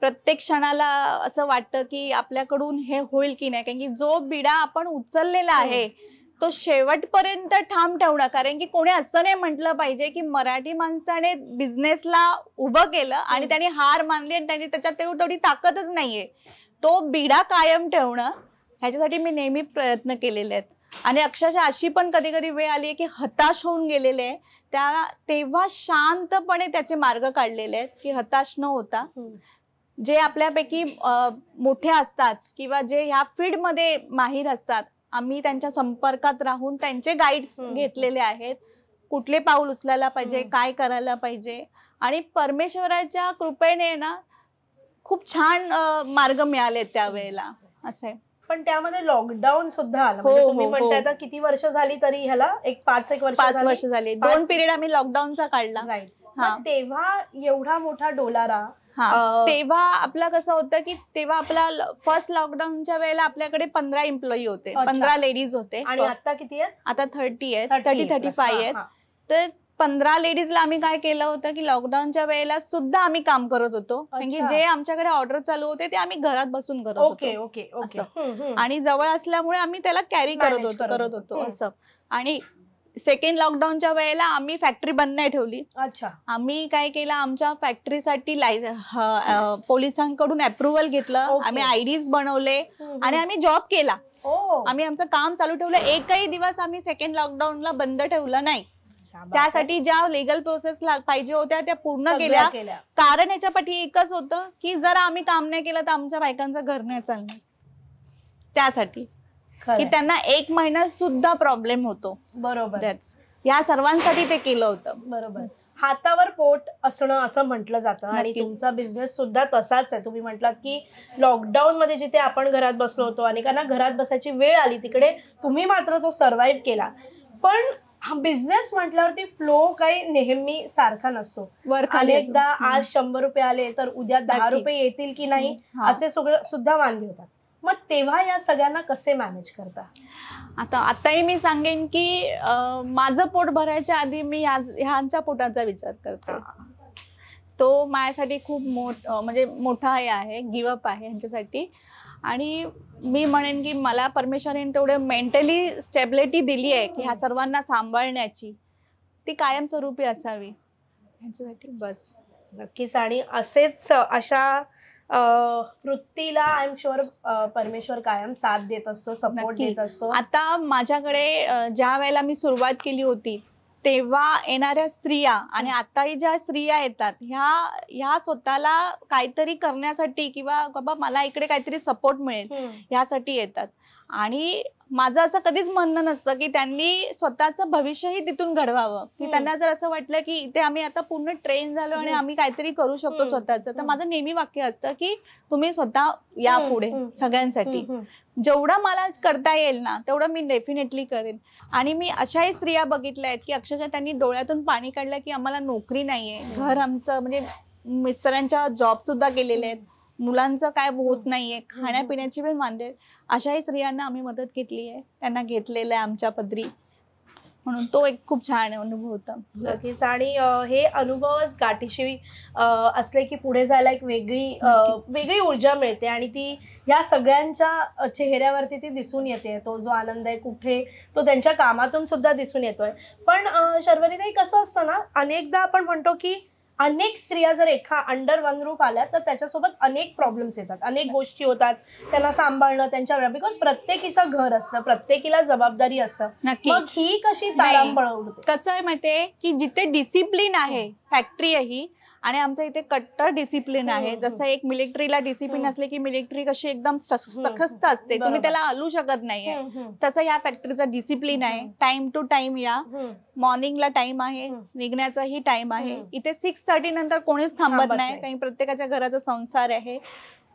प्रत्येक क्षणाला असं वाटतं की आपल्याकडून हे होईल की नाही कारण की जो बिडा आपण उचललेला हो. आहे तो शेवटपर्यंत ठाम ठेवणं कारण की कोणी असं नाही म्हटलं पाहिजे की मराठी माणसाने बिझनेसला उभं केलं आणि त्यांनी हार मानली आणि त्यांनी त्याच्यात तेवढी तेवढी ताकदच नाहीये तो बिडा कायम ठेवणं ह्याच्यासाठी मी नेहमी प्रयत्न केलेले आहेत आणि अक्षरशः अशी पण कधी कधी वेळ आली आहे की हताश होऊन गेलेले त्या तेव्हा शांतपणे त्याचे मार्ग काढलेले आहेत की हताश न होता जे आपल्यापैकी मोठे असतात किंवा जे ह्या फील्डमध्ये माहीर असतात आम्ही त्यांच्या संपर्कात राहून त्यांचे गाईड्स घेतलेले आहेत कुठले पाऊल उचलायला पाहिजे काय करायला पाहिजे आणि परमेश्वराच्या कृपेने ना खूप छान मार्ग मिळाले त्यावेळेला असं आहे पण त्यामध्ये लॉकडाऊन सुद्धा आला म्हणजे हो, तुम्ही हो, म्हणताय हो. किती वर्ष झाली तरी ह्याला एक पाच एक वर्ष पाच वर्ष झाली दोन पिरियड आम्ही लॉकडाऊनचा काढला राईट तेव्हा एवढा मोठा डोलारा तेव्हा आपला कसं होतं की तेव्हा आपला फर्स्ट लॉकडाऊनच्या वेळेला आपल्याकडे पंधरा एम्प्लॉई होते पंधरा लेडीज होते आणि आता किती आहेत आता थर्टी आहेत थर्टी थर्टी फाय आहेत तर पंधरा लेडीजला आम्ही काय केलं होतं की लॉकडाऊनच्या वेळेला सुद्धा आम्ही काम करत होतो म्हणजे जे आमच्याकडे ऑर्डर चालू होते ते आम्ही घरात बसून करत ओके ओके ओके आणि जवळ असल्यामुळे आम्ही त्याला कॅरी करत होतो करत होतो असं आणि सेकंड लॉकडाऊनच्या वेळेला आम्ही फॅक्टरी बंद नाही ठेवली अच्छा आम्ही काय केलं आमच्या फॅक्टरीसाठी लाय पोलिसांकडून अप्रुव्हल घेतलं आम्ही आयडीज बनवले आणि आम्ही जॉब केला आम्ही आमचं काम चालू ठेवलं एकही दिवस आम्ही सेकंड लॉकडाऊनला बंद ठेवलं नाही त्यासाठी ज्या लिगल प्रोसेस पाहिजे होत्या त्या पूर्ण केल्या कारण याच्या पाठी एकच होतं की जर आम्ही काम नाही केलं तर आमच्या बायकांचं घर नाही चालणार त्यासाठी की त्यांना एक महिना सुद्धा प्रॉब्लेम होतो बरोबर या सर्वांसाठी ते केलं होतं बरोबर हातावर पोट असणं असं म्हटलं जातं आणि तुमचा बिझनेस सुद्धा तसाच आहे तुम्ही म्हटला की लॉकडाऊन मध्ये जिथे आपण घरात बसलो होतो अनेकांना घरात बसायची वेळ आली तिकडे तुम्ही मात्र तो सर्व्हाइव्ह केला पण हा बिझनेस म्हटल्यावरती फ्लो काही नेहमी सारखा नसतो अनेकदा आज शंभर रुपये आले तर उद्या दहा रुपये येतील की नाही असे सुद्धा मानले होतात मग तेव्हा या सगळ्यांना कसे मॅनेज करता आता आताही मी सांगेन की माझं पोट भरायच्या आधी मी ह्यांच्या पोटाचा विचार करते तो माझ्यासाठी खूप मोठ म्हणजे मोठा हे आहे गिवअप आहे ह्यांच्यासाठी आणि मी म्हणेन की मला परमेश्वरने तेवढे मेंटली स्टेबिलिटी दिली आहे की ह्या हो. सर्वांना सांभाळण्याची ती कायमस्वरूपी असावी ह्याच्यासाठी बस नक्कीच आणि असेच अशा वृत्तीला आय एम शुअर परमेश्वर कायम साथ देत असतो सपोर्ट देत असतो आता माझ्याकडे ज्या वेळेला मी सुरुवात केली होती तेव्हा येणाऱ्या स्त्रिया आणि आताही ज्या स्त्रिया येतात ह्या ह्या स्वतःला काहीतरी करण्यासाठी किंवा बाबा मला इकडे काहीतरी सपोर्ट मिळेल ह्यासाठी येतात आणि माझं असं कधीच म्हणणं नसतं की त्यांनी स्वतःचं भविष्यही तिथून घडवावं की त्यांना जर असं वाटलं की इथे आम्ही आता पूर्ण ट्रेन झालो आणि आम्ही काहीतरी करू शकतो स्वतःच तर माझं नेहमी वाक्य असतं की तुम्ही स्वतः या पुढे सगळ्यांसाठी जेवढं मला करता येईल ना तेवढं मी डेफिनेटली करेन आणि मी अशाही स्त्रिया बघितल्या आहेत की अक्षरशः त्यांनी डोळ्यातून पाणी काढलं की आम्हाला नोकरी नाहीये घर आमचं म्हणजे मिस्टरांच्या जॉब सुद्धा केलेले आहेत मुलांचं काय होत नाहीये खाण्यापिण्याची पण मानले अशाही स्त्रियांना आम्ही मदत घेतली आहे त्यांना घेतलेलं आहे आमच्या पदरी म्हणून तो एक खूप छान अनुभव होता नक्कीच आणि हे अनुभवच गाठीशी असले की पुढे जायला एक वेगळी वेगळी ऊर्जा मिळते आणि ती ह्या सगळ्यांच्या चेहऱ्यावरती ती दिसून येते तो जो आनंद आहे कुठे तो त्यांच्या कामातून सुद्धा दिसून येतोय पण शर्वरीने कसं असतं ना अनेकदा आपण म्हणतो की अनेक स्त्रिया जर एका अंडर वन रूफ आल्या तर त्याच्यासोबत अनेक प्रॉब्लेम्स येतात अनेक गोष्टी होतात त्यांना सांभाळणं त्यांच्या बिकॉज प्रत्येकीचं घर असतं प्रत्येकीला जबाबदारी असतं मग ही कशी तारांबळ होते कसं आहे माहितीये की जिथे डिसिप्लिन आहे फॅक्टरी आहे ही आणि आमचं इथे कट्टर डिसिप्लिन हो, आहे हो. जसं एक मिलिटरीला डिसिप्लिन हो. असले की मिलिटरी कशी एकदम सखस्त असते तुम्ही त्याला हलू शकत नाहीये तसं या फॅक्टरीचा डिसिप्लिन आहे टाइम टू टाइम या मॉर्निंगला टाइम आहे निघण्याचाही टाइम आहे इथे सिक्स थर्टी नंतर कोणीच थांबत नाही काही प्रत्येकाच्या घराचा संसार आहे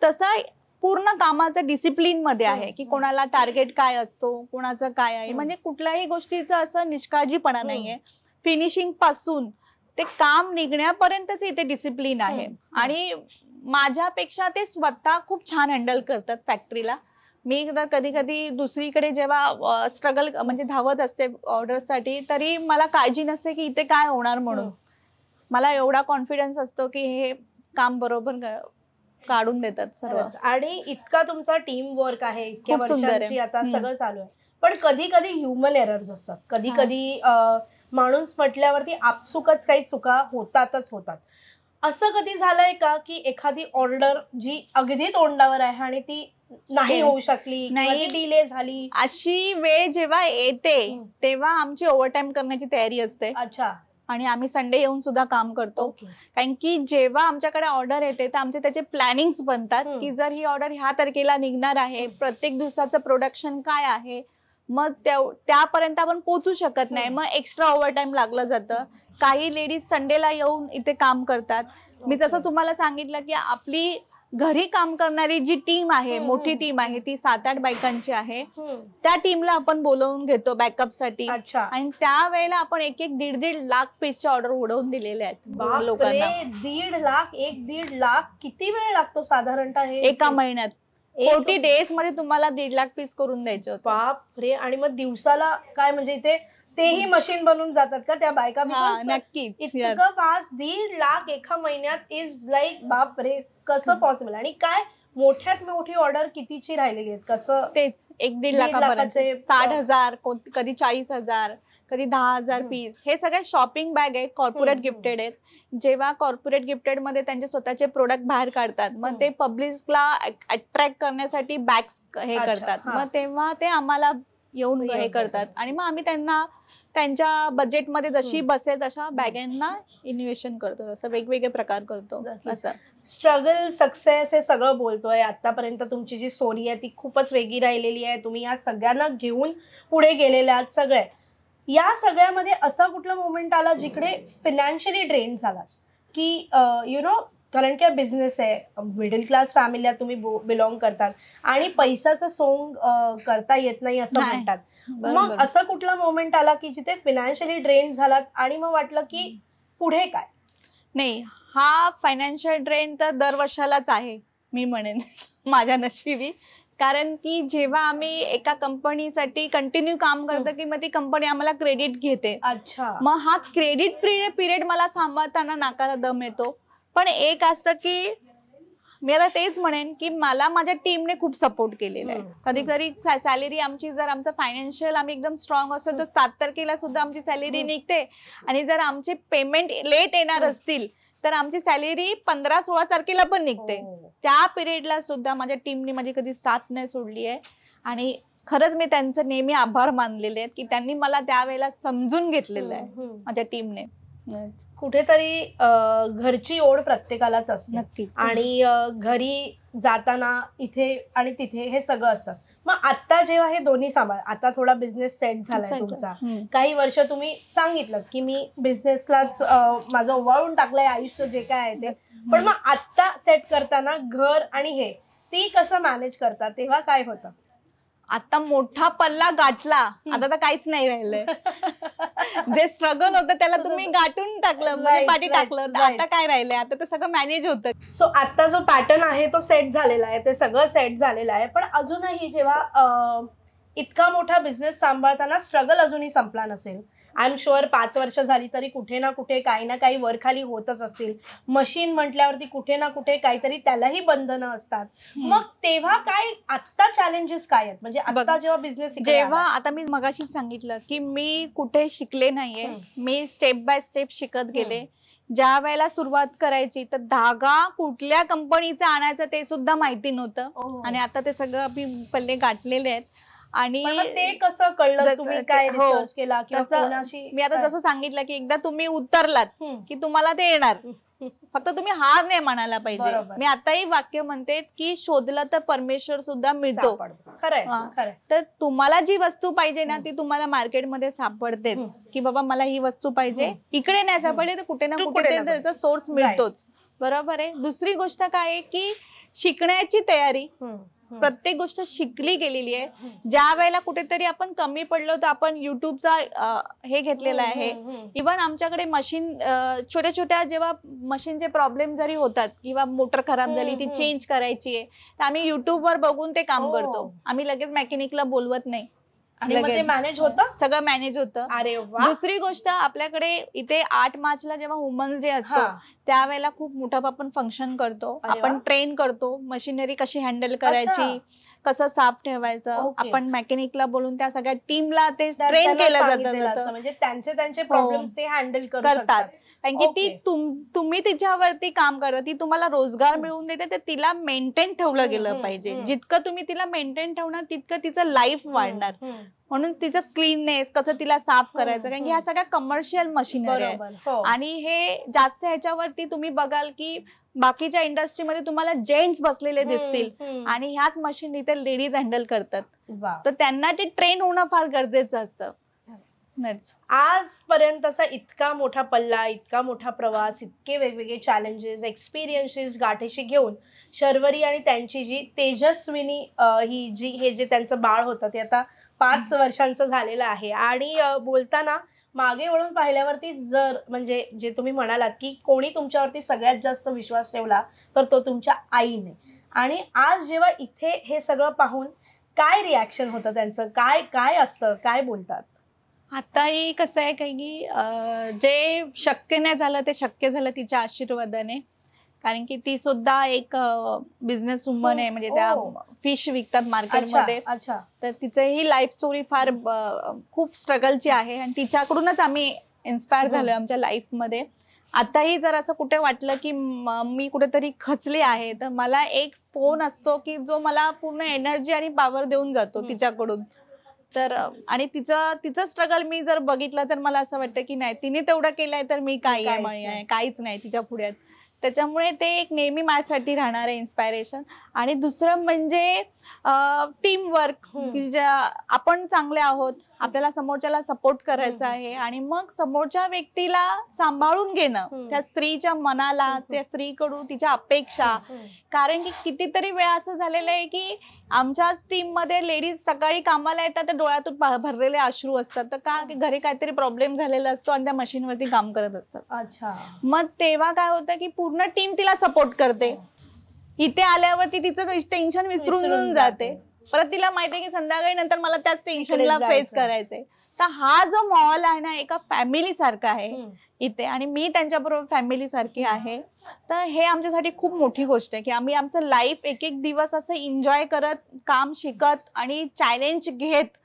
तसा पूर्ण कामाचं डिसिप्लिन मध्ये आहे की कोणाला टार्गेट काय असतो कोणाचं काय आहे म्हणजे कुठल्याही गोष्टीचं असं निष्काळजीपणा नाहीये फिनिशिंग पासून ते काम निघण्यापर्यंतच इथे डिसिप्लिन आहे आणि माझ्यापेक्षा ते स्वतः खूप छान हँडल करतात फॅक्टरीला मी कधी कधी दुसरीकडे जेव्हा स्ट्रगल म्हणजे धावत असते साठी तरी मला काळजी नसते की इथे काय होणार म्हणून हो. मला एवढा कॉन्फिडन्स असतो की हे काम बरोबर काढून देतात सर्व आणि इतका तुमचा टीम वर्क आहे इतक्या वर्षांची आता सगळं चालू आहे पण कधी कधी ह्युमन एरर्स असतात कधी कधी माणूस म्हटल्यावरती आपसुकच काही चुका होतातच होतात असं कधी झालंय का की एखादी ऑर्डर जी अगदी तोंडावर आहे आणि ती नाही होऊ शकली नाही डिले झाली अशी वेळ जेव्हा येते तेव्हा आमची ओव्हरटाईम करण्याची तयारी असते अच्छा आणि आम्ही संडे येऊन सुद्धा काम करतो कारण की जेव्हा आमच्याकडे ऑर्डर येते तर आमचे त्याचे प्लॅनिंग बनतात की जर ही ऑर्डर ह्या तारखेला निघणार आहे प्रत्येक दिवसाचं प्रोडक्शन काय आहे मग त्यापर्यंत आपण पोहोचू शकत नाही हो. मग एक्स्ट्रा ओव्हर टाइम लागला जातं काही लेडीज संडेला येऊन इथे काम करतात मी जसं हो. तुम्हाला सांगितलं की आपली घरी काम करणारी जी टीम आहे मोठी टीम आहे ती सात आठ बायकांची आहे त्या टीमला आपण बोलवून घेतो बॅकअप साठी आणि त्यावेळेला आपण एक एक दीड दीड लाख पीसच्या ऑर्डर उडवून दिलेल्या आहेत लोकांना दीड लाख एक दीड लाख किती वेळ लागतो साधारणतः एका महिन्यात फोर्टी डेज मध्ये तुम्हाला दीड लाख पीस करून द्यायचे बाप रे आणि मग दिवसाला काय म्हणजे इथे तेही मशीन बनून जातात का त्या बायका नक्की इतकं फास्ट दीड लाख एका महिन्यात इज लाईक बाप रे कसं पॉसिबल आणि काय मोठ्यात मोठी ऑर्डर कितीची राहिलेली आहेत कसं तेच एक दीड लाखाचे साठ हजार कधी चाळीस हजार कधी दहा हजार पीस हे सगळे शॉपिंग बॅग आहेत कॉर्पोरेट गिफ्टेड आहेत जेव्हा कॉर्पोरेट गिफ्टेडमध्ये त्यांचे स्वतःचे प्रोडक्ट बाहेर काढतात मग हो. ते पब्लिकला अट्रॅक्ट करण्यासाठी बॅग्स हे करतात मग तेव्हा ते आम्हाला येऊन हे करतात आणि मग आम्ही त्यांना त्यांच्या बजेटमध्ये जशी बसेल तशा बॅगांना इनोव्हेशन करतो असं वेगवेगळे प्रकार करतो असं स्ट्रगल सक्सेस हे सगळं बोलतोय आतापर्यंत तुमची जी स्टोरी आहे ती खूपच वेगळी राहिलेली आहे तुम्ही या सगळ्यांना घेऊन पुढे गेलेल्या आहात सगळे या सगळ्यामध्ये असा कुठला मोमेंट आला जिकडे फिनान्शियली ड्रेन झाला की यु नो कारण की बिझनेस आहे मिडल क्लास फॅमिलीला तुम्ही बिलॉंग करतात आणि पैशाचं सोंग करता येत नाही असं म्हणतात मग असा कुठला मोमेंट आला की जिथे फिनान्शियली ड्रेन झालात आणि मग वाटलं की पुढे काय नाही हा फायनान्शियल ड्रेन तर दरवर्षालाच आहे मी म्हणेन [LAUGHS] माझ्या नशिबी कारण की जेव्हा आम्ही एका कंपनीसाठी कंटिन्यू काम करतो की मग ती कंपनी आम्हाला क्रेडिट घेते अच्छा मग हा क्रेडिट पिरियड मला सांभाळताना नाकाला दम येतो पण एक असं की मी आता तेच म्हणेन की मला माझ्या टीमने खूप सपोर्ट केलेला आहे कधी कधी सॅलरी आमची जर आमचं फायनान्शियल आम्ही एकदम स्ट्रॉंग असतो तर सात तारखेला सुद्धा आमची सॅलरी निघते आणि जर आमचे पेमेंट लेट येणार असतील तर आमची सॅलरी पंधरा सोळा तारखेला पण निघते हो. त्या पिरियडला सुद्धा माझ्या टीमने माझी कधी साथ नाही सोडली आहे आणि खरंच मी त्यांचं नेहमी आभार मानलेले आहेत की त्यांनी मला त्यावेळेला समजून घेतलेलं आहे माझ्या टीमने कुठेतरी घरची ओढ प्रत्येकालाच असते आणि घरी जाताना इथे आणि तिथे हे सगळं असतं मग आता जेव्हा हे दोन्ही सांभाळ आता थोडा बिझनेस सेट झालाय तुमचा काही वर्ष तुम्ही सांगितलं की मी बिझनेसलाच माझं वळून टाकलंय आयुष्य जे काय आहे ते पण मग आत्ता सेट करताना घर आणि हे ते कसं मॅनेज करतात तेव्हा काय होतं आता मोठा पल्ला गाठला आता तर काहीच नाही राहिलंय [LAUGHS] जे स्ट्रगल होत त्याला तुम्ही [LAUGHS] गाठून टाकलं म्हणजे पाठी टाकलं आता काय राहिलंय आता ते सगळं मॅनेज होत सो आता जो पॅटर्न आहे तो सेट झालेला आहे ते सगळं सेट झालेलं आहे पण अजूनही जेव्हा इतका मोठा बिझनेस सांभाळताना स्ट्रगल अजूनही संपला नसेल आय एम शुअर पाच वर्ष झाली तरी कुठे ना कुठे काही ना काही वरखाली होतच असतील मशीन म्हटल्यावरती कुठे ना कुठे काहीतरी त्यालाही बंधनं असतात मग तेव्हा काय आत्ता चॅलेंजेस काय आहेत म्हणजे आता जेव्हा बिझनेस जेव्हा आता मी मगाशी सांगितलं की मी कुठे शिकले नाहीये मी स्टेप बाय स्टेप शिकत गेले ज्या वेळेला सुरुवात करायची तर धागा कुठल्या कंपनीचा आणायचा ते सुद्धा माहिती नव्हतं हो. आणि आता ते सगळं मी पल्ले गाठलेले आहेत आणि ते कसं कळलं तुम्ही काय रिसर्च हो, केला मी आता जसं सांगितलं की एकदा तुम्ही उतरलात की तुम्हाला ते येणार [LAUGHS] फक्त तुम्ही हार नाही म्हणायला पाहिजे मी आताही वाक्य म्हणते की शोधला तर परमेश्वर सुद्धा मिळतो तर तुम्हाला जी वस्तू पाहिजे ना ती तुम्हाला मार्केटमध्ये सापडतेच की बाबा मला ही वस्तू पाहिजे इकडे नाही सापडली तर कुठे ना कुठे त्याचा सोर्स मिळतोच बरोबर आहे दुसरी गोष्ट काय आहे की शिकण्याची तयारी प्रत्येक गोष्ट शिकली गेलेली आहे ज्या वेळेला कुठेतरी आपण कमी पडलो तर आपण युट्यूबचा हे घेतलेला आहे इव्हन आमच्याकडे मशीन छोट्या छोट्या जेव्हा मशीनचे प्रॉब्लेम जरी होतात किंवा मोटर खराब झाली ती चेंज करायची आहे तर आम्ही युट्यूबवर बघून ते काम हो. करतो आम्ही लगेच मेकॅनिकला बोलवत नाही मॅनेज सगळं मॅनेज होतं अरे दुसरी गोष्ट आपल्याकडे इथे आठ मार्चला जेव्हा वुमन्स डे असतो त्यावेळेला खूप मोठा आपण फंक्शन करतो आपण ट्रेन करतो मशिनरी कशी हॅन्डल करायची कसं साफ ठेवायचं आपण मेकॅनिकला बोलून त्या सगळ्या टीमला ते ट्रेन केलं जातं म्हणजे त्यांचे त्यांचे प्रॉब्लेम हो. ते हँडल करतात कारण की ती तुम्ही तिच्यावरती काम करता ती तुम्हाला रोजगार मिळवून देते तर तिला मेंटेन ठेवलं गेलं पाहिजे जितकं तुम्ही तिला मेंटेन ठेवणार तितकं तिचं लाईफ वाढणार म्हणून तिचं क्लीननेस कसं तिला साफ करायचं कारण की ह्या सगळ्या कमर्शियल मशीन हो. आणि हे जास्त ह्याच्यावरती तुम्ही बघाल की बाकीच्या इंडस्ट्रीमध्ये तुम्हाला जेंट्स बसलेले दिसतील आणि ह्याच मशीन इथे लेडीज हँडल करतात तर त्यांना ते ट्रेन होणं फार गरजेचं असतं आजपर्यंतचा इतका मोठा पल्ला इतका मोठा प्रवास इतके वेगवेगळे चॅलेंजेस एक्सपिरियन्सेस गाठीशी घेऊन शर्वरी आणि त्यांची जी तेजस्विनी ही जी हे जे त्यांचं बाळ होतं ते आता पाच वर्षांचं झालेलं आहे आणि बोलताना मागे वळून पाहिल्यावरती जर म्हणजे जे तुम्ही म्हणालात की कोणी तुमच्यावरती सगळ्यात जास्त विश्वास ठेवला तर तो तुमच्या आईने आणि आज जेव्हा इथे हे सगळं पाहून काय रिॲक्शन होतं त्यांचं काय काय असतं काय बोलतात आताही कसं आहे काही की जे शक्य नाही झालं ते शक्य झालं तिच्या आशीर्वादाने कारण की ती सुद्धा एक बिझनेस वुमन आहे म्हणजे त्या फिश हो. विकतात मार्केटमध्ये तर तिचं ही लाईफ स्टोरी फार खूप स्ट्रगलची आहे आणि तिच्याकडूनच आम्ही इन्स्पायर झालो आमच्या लाईफमध्ये आताही जर असं कुठे वाटलं की मी कुठेतरी खचले आहे तर मला एक फोन असतो की जो मला पूर्ण एनर्जी आणि पॉवर देऊन जातो तिच्याकडून तर आणि तिचं तिचं स्ट्रगल मी जर बघितलं तर मला असं वाटतं की नाही तिने तेवढं केलंय तर मी काय आहे काहीच नाही तिच्या पुढ्यात त्याच्यामुळे ते एक नेहमी माझ्यासाठी राहणार आहे इन्स्पायरेशन आणि दुसरं म्हणजे टीम वर्क ज्या आपण चांगले आहोत आपल्याला समोरच्याला सपोर्ट करायचा आहे आणि मग समोरच्या व्यक्तीला सांभाळून घेणं त्या स्त्रीच्या मनाला त्या स्त्रीकडून तिच्या अपेक्षा कारण की कितीतरी वेळा असं झालेलं आहे की आमच्याच टीम मध्ये लेडीज सकाळी कामाला येतात तर डोळ्यातून भरलेले अश्रू असतात तर का की घरी काहीतरी प्रॉब्लेम झालेला असतो आणि त्या मशीनवरती काम करत असतात अच्छा मग तेव्हा काय होतं की पूर्ण टीम तिला सपोर्ट करते हो. इथे आल्यावरती तिचं टेन्शन विसरून जाते परत तिला माहितीये की संध्याकाळी नंतर मला त्याच टेन्शनला फेस करायचंय तर हा जो मॉल आहे ना एका फॅमिली सारखा आहे इथे आणि मी त्यांच्या बरोबर फॅमिली सारखी आहे तर हे आमच्यासाठी खूप मोठी गोष्ट आहे की आम्ही आमचं लाईफ एक एक दिवस असं एन्जॉय करत काम शिकत आणि चॅलेंज घेत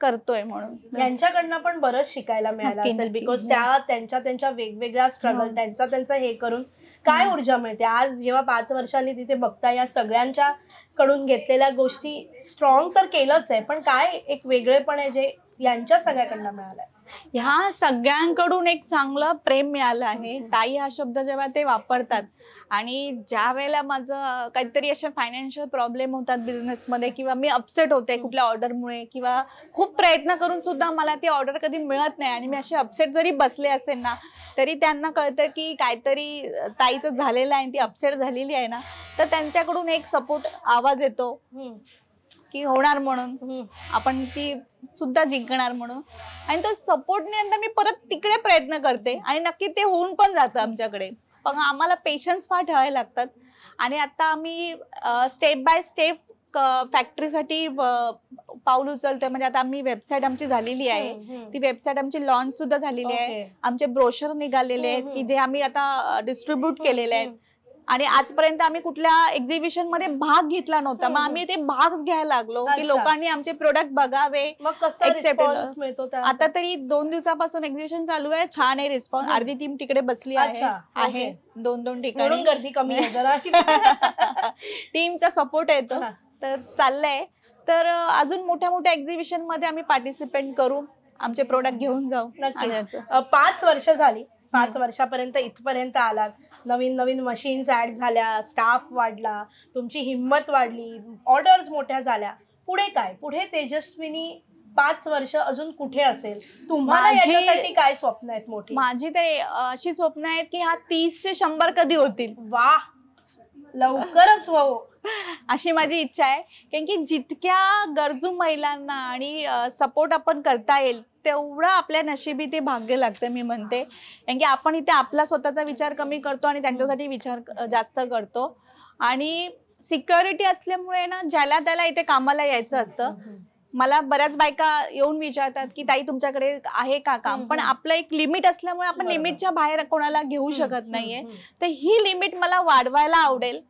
करतोय म्हणून यांच्याकडनं पण बरंच शिकायला मिळालं असेल बिकॉज त्या त्यांच्या त्यांच्या वेगवेगळ्या स्ट्रगल हो. त्यांचा त्यांचं हे करून काय ऊर्जा मिळते आज जेव्हा पाच वर्षांनी तिथे बघता या सगळ्यांच्या कडून घेतलेल्या गोष्टी स्ट्रॉंग तर केलंच आहे पण काय एक वेगळेपण आहे जे यांच्या सगळ्याकडनं मिळालंय ह्या सगळ्यांकडून एक चांगलं प्रेम मिळालं आहे ताई हा शब्द जेव्हा ते वापरतात आणि ज्या वेळेला माझं काहीतरी अशा फायनान्शियल प्रॉब्लेम होतात बिझनेसमध्ये किंवा मी अपसेट होते हो. कुठल्या ऑर्डरमुळे किंवा खूप प्रयत्न करून सुद्धा मला ती ऑर्डर कधी मिळत नाही आणि मी अशी अपसेट जरी बसले असेल ना तरी त्यांना कळतं की काहीतरी ताईचं झालेलं आहे ती अपसेट झालेली आहे ना तर त्यांच्याकडून एक सपोर्ट आवाज येतो की होणार म्हणून आपण ती सुद्धा जिंकणार म्हणून आणि तो सपोर्ट मी परत तिकडे प्रयत्न करते आणि नक्की ते होऊन पण जातं आमच्याकडे पण आम्हाला पेशन्स फार ठेवायला लागतात आणि आता आम्ही स्टेप बाय स्टेप फॅक्टरीसाठी पाऊल उचलतोय म्हणजे आता आम्ही वेबसाईट आमची झालेली आहे ती वेबसाईट आमची लॉन्च सुद्धा झालेली आहे आमचे ब्रोशर निघालेले आहेत की जे आम्ही आता डिस्ट्रीब्युट केलेले आहेत आणि आजपर्यंत आम्ही कुठल्या एक्झिबिशन मध्ये भाग घेतला नव्हता हो, मग हो. आम्ही ते भाग घ्यायला लागलो की लोकांनी आमचे प्रोडक्ट बघावे आता तरी दोन दिवसापासून एक्झिबिशन चालू आहे छान आहे रिस्पॉन्स हो. अर्धी टीम तिकडे बसली आहे दोन दोन ठिकाणी गर्दी कमी टीमचा सपोर्ट येतो तर चाललंय तर अजून मोठ्या मोठ्या एक्झिबिशन मध्ये आम्ही पार्टिसिपेट करू आमचे प्रोडक्ट घेऊन जाऊ पाच वर्ष झाली पाच वर्षापर्यंत इथपर्यंत आलात नवीन नवीन मशीन्स ऍड झाल्या स्टाफ वाढला तुमची हिंमत वाढली ऑर्डर्स मोठ्या झाल्या पुढे काय पुढे तेजस्विनी पाच वर्ष अजून कुठे असेल तुम्हाला याच्यासाठी काय स्वप्न आहेत मोठी माझी ते अशी स्वप्न आहेत की हा तीस ते शंभर कधी होतील वा लवकरच हो अशी माझी इच्छा आहे कारण की जितक्या गरजू महिलांना आणि सपोर्ट आपण करता येईल तेवढं आपल्या नशिबी ते भाग्य लागतं मी म्हणते कारण की आपण इथे आपला स्वतःचा विचार कमी करतो आणि त्यांच्यासाठी विचार जास्त करतो आणि सिक्युरिटी असल्यामुळे ना ज्याला त्याला इथे कामाला यायचं असतं मला बऱ्याच बायका येऊन विचारतात की ताई तुमच्याकडे आहे का काम पण आपलं एक लिमिट असल्यामुळे आपण लिमिटच्या बाहेर कोणाला घेऊ शकत नाहीये तर ही लिमिट मला वाढवायला आवडेल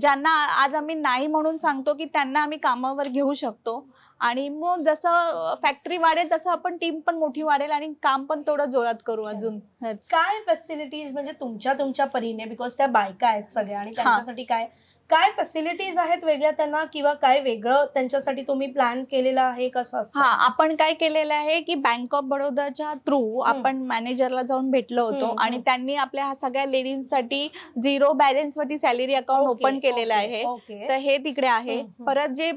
ज्यांना आज आम्ही नाही म्हणून सांगतो की त्यांना आम्ही कामावर घेऊ शकतो आणि मग जसं फॅक्टरी वाढेल तसं आपण टीम पण मोठी वाढेल आणि काम पण थोडं जोरात करू अजून काय फॅसिलिटीज म्हणजे तुमच्या तुमच्या परीने बिकॉज त्या बायका आहेत सगळ्या आणि त्यांच्यासाठी काय काय फॅसिलिटीज आहेत वेगळ्या त्यांना किंवा काय वेगळं त्यांच्यासाठी तुम्ही प्लॅन केलेला आहे कसं हा आपण काय केलेलं आहे की बँक ऑफ बडोदाच्या थ्रू आपण मॅनेजरला जाऊन भेटलो होतो आणि त्यांनी आपल्या हा सगळ्या लेडीजसाठी zero balance salary account open केलेलं आहे तर हे तिकडे आहे परत जे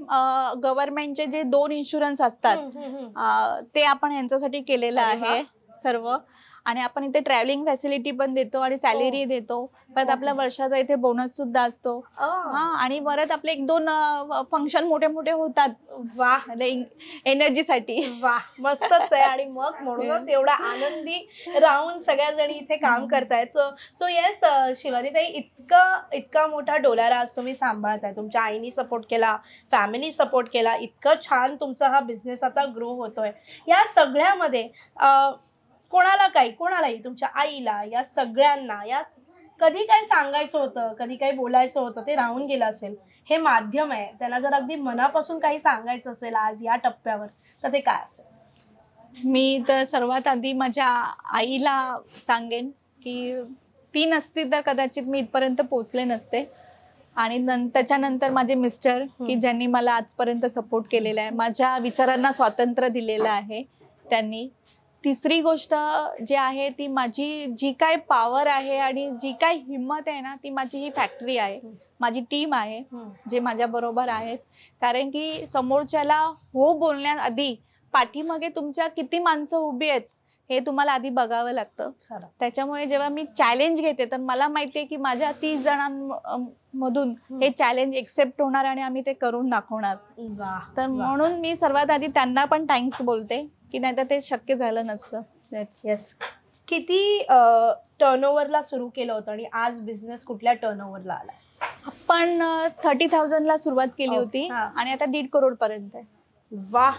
गव्हर्नमेंटचे जे दोन इन्शुरन्स असतात ते आपण यांच्यासाठी केलेलं आहे सर्व आणि आपण इथे ट्रॅव्हलिंग फॅसिलिटी पण देतो आणि सॅलरी हो. देतो हो. परत आपला वर्षाचा इथे बोनस सुद्धा असतो हो. आणि परत आपले एक दोन फंक्शन मोठे मोठे होतात वा म्हणजे साठी वा मस्तच आहे आणि मग म्हणूनच एवढा आनंदी राहून सगळ्या जणी इथे काम करतायत सो येस शिवानी ताई इतका इतका मोठा डोलारा आज तुम्ही सांभाळताय तुमच्या आईनी सपोर्ट केला फॅमिली सपोर्ट केला इतकं छान तुमचा हा बिझनेस आता ग्रो होतोय या सगळ्यामध्ये कोणाला काही कोणालाही तुमच्या आईला या सगळ्यांना या कधी काय सांगायचं होतं कधी काही बोलायचं होतं ते राहून गेलं असेल हे माध्यम आहे त्यांना जर अगदी मनापासून काही सांगायचं असेल आज या टप्प्यावर तर ते काय असेल मी तर सर्वात आधी माझ्या आईला सांगेन की ती नसती तर कदाचित मी इथपर्यंत पोचले नसते आणि त्याच्यानंतर माझे मिस्टर की ज्यांनी मला आजपर्यंत सपोर्ट केलेला आहे माझ्या विचारांना स्वातंत्र्य दिलेलं आहे त्यांनी तिसरी गोष्ट जी आहे ती माझी जी काय पॉवर आहे आणि जी काय हिंमत आहे ना ती माझी ही फॅक्टरी आहे माझी टीम आहे जे माझ्या बरोबर आहेत कारण की समोरच्याला हो बोलण्याआधी पाठीमागे तुमच्या किती माणसं उभी आहेत हे तुम्हाला आधी बघावं लागतं त्याच्यामुळे जेव्हा मी चॅलेंज घेते तर मला माहितीये की माझ्या तीस जणांमधून हे चॅलेंज एक्सेप्ट होणार आणि आम्ही ते करून दाखवणार तर म्हणून मी सर्वात आधी त्यांना पण थँक्स बोलते की नाही तर ते शक्य झालं नसतं येस किती टर्नओव्हरला सुरू केलं होतं आणि आज बिझनेस कुठल्या टर्नओव्हरला आला आपण थर्टी थाउजंडला सुरुवात केली oh, होती आणि आता दीड करोड पर्यंत वा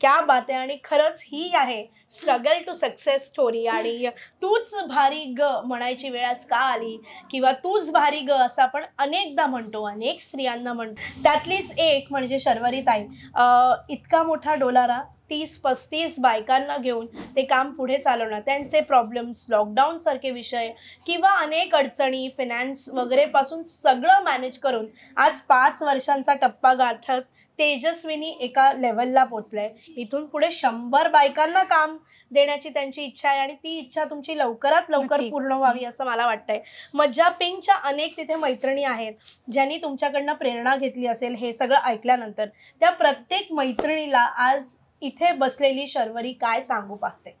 क्या बात आहे आणि खरंच ही आहे स्ट्रगल टू सक्सेस स्टोरी आणि तूच भारी ग म्हणायची वेळ आज का आली किंवा तूच भारी ग असं आपण अनेकदा म्हणतो अनेक स्त्रियांना म्हणतो त्यातलीच एक म्हणजे शर्वरी ताई इतका मोठा डोलारा तीस पस्तीस बायकांना घेऊन ते काम पुढे चालवणं त्यांचे प्रॉब्लेम्स लॉकडाऊन सारखे विषय किंवा अनेक अडचणी फिनॅन्स पासून सगळं मॅनेज करून आज पाच वर्षांचा टप्पा गाठत तेजस्विनी एका लेवलला पोचलाय इथून पुढे शंभर बायकांना काम देण्याची त्यांची इच्छा आहे आणि ती इच्छा तुमची लवकरात लवकर पूर्ण व्हावी असं मला वाटतंय मज्जा पिंगच्या अनेक तिथे मैत्रिणी आहेत ज्यांनी तुमच्याकडनं प्रेरणा घेतली असेल हे सगळं ऐकल्यानंतर त्या प्रत्येक मैत्रिणीला आज इथे बसलेली शर्वरी काय सांगू पाहते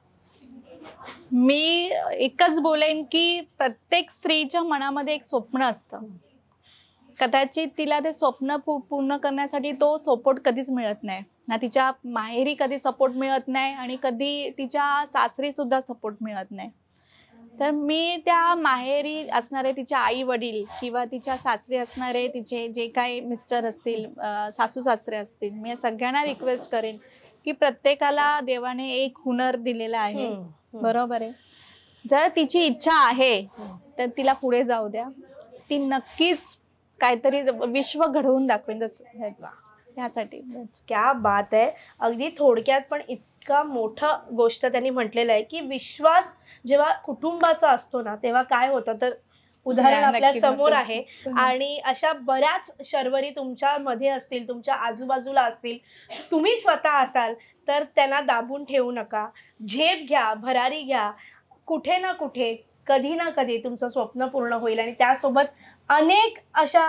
मी एकच बोलेन की प्रत्येक स्त्रीच्या मनामध्ये एक स्वप्न असत कदाचित तिला ते स्वप्न पूर्ण करण्यासाठी तो सपोर्ट कधीच मिळत नाही ना तिच्या माहेरी कधी सपोर्ट मिळत नाही आणि कधी तिच्या सासरी सुद्धा सपोर्ट मिळत नाही तर मी त्या माहेरी असणारे तिचे आई वडील किंवा तिच्या सासरी असणारे तिचे जे काही मिस्टर असतील सासू सासरे असतील मी सगळ्यांना रिक्वेस्ट करेन की प्रत्येकाला देवाने एक हुनर दिलेला आहे बरोबर आहे जर तिची इच्छा आहे तर तिला पुढे जाऊ द्या ती नक्कीच काहीतरी विश्व घडवून दाखवेन त्यासाठी ह्यासाठी क्या बात आहे अगदी थोडक्यात पण इतका मोठा गोष्ट त्यांनी म्हटलेलं आहे की विश्वास जेव्हा कुटुंबाचा असतो ना तेव्हा काय होतं तर उदाहरण आपल्या समोर आहे आणि अशा बऱ्याच शर्वरी तुमच्या मध्ये असतील तुमच्या आजूबाजूला असतील तुम्ही स्वतः असाल तर त्यांना दाबून ठेवू नका झेप घ्या भरारी घ्या कुठे ना कुठे कधी ना कधी तुमचं स्वप्न पूर्ण होईल आणि त्यासोबत अनेक अशा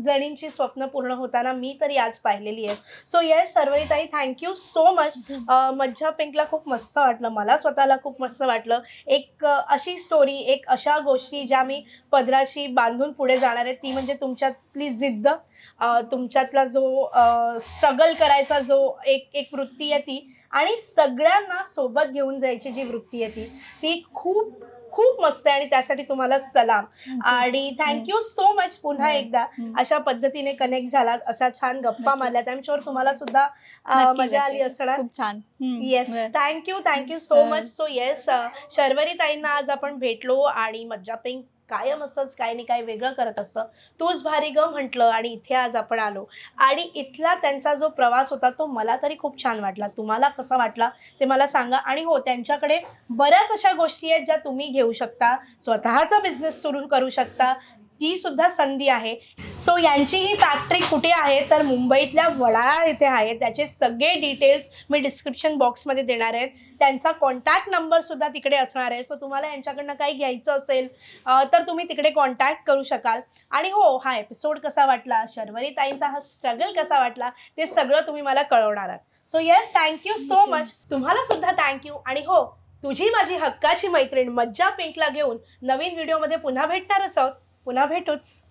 जणींची स्वप्न पूर्ण होताना मी तरी आज पाहिलेली आहे सो येस ताई थँक्यू सो मच मज्जा पिंकला खूप मस्त वाटलं मला स्वतःला खूप मस्त वाटलं एक अशी स्टोरी एक अशा गोष्टी ज्या मी पदराशी बांधून पुढे जाणार आहे ती म्हणजे तुमच्यातली जिद्द तुमच्यातला जो स्ट्रगल करायचा जो एक एक वृत्ती आहे ती आणि सगळ्यांना सोबत घेऊन जायची जी वृत्ती आहे ती ती खूप खूप मस्त आहे आणि त्यासाठी तुम्हाला सलाम आणि थँक्यू सो मच पुन्हा हो. एकदा हो. अशा पद्धतीने कनेक्ट झाला असा छान गप्पा मारल्यात आय एम शुअर तुम्हाला सुद्धा मजा आली असणार छान yes thank you thank you so much so yes Sharvari ताईंना आज आपण भेटलो आणि मज्जा पिंक कायम असंच काय नाही काही वेगळं करत असतं तूच भारी ग म्हटलं आणि इथे आज आपण आलो आणि इथला त्यांचा जो प्रवास होता तो मला तरी खूप छान वाटला तुम्हाला कसा वाटला ते मला सांगा आणि हो त्यांच्याकडे बऱ्याच अशा गोष्टी आहेत ज्या तुम्ही घेऊ शकता स्वतःचा बिझनेस सुरू करू शकता ती सुद्धा संधी आहे सो यांची ही फॅक्टरी कुठे आहे तर मुंबईतल्या वडाळा येथे आहे त्याचे सगळे डिटेल्स मी डिस्क्रिप्शन बॉक्समध्ये देणार आहेत त्यांचा कॉन्टॅक्ट नंबर सुद्धा तिकडे असणार आहे सो तुम्हाला यांच्याकडनं काही घ्यायचं असेल तर तुम्ही तिकडे कॉन्टॅक्ट करू शकाल आणि हो हा एपिसोड कसा वाटला शर्वरी ताईंचा हा स्ट्रगल कसा वाटला ते सगळं तुम्ही मला कळवणार आहात so yes thank you so much तुम्हाला सुद्धा थँक्यू आणि हो तुझी माझी हक्काची मैत्रीण मज्जा पिंकला घेऊन नवीन व्हिडिओमध्ये पुन्हा भेटणारच आहोत पुन्हा भेटूच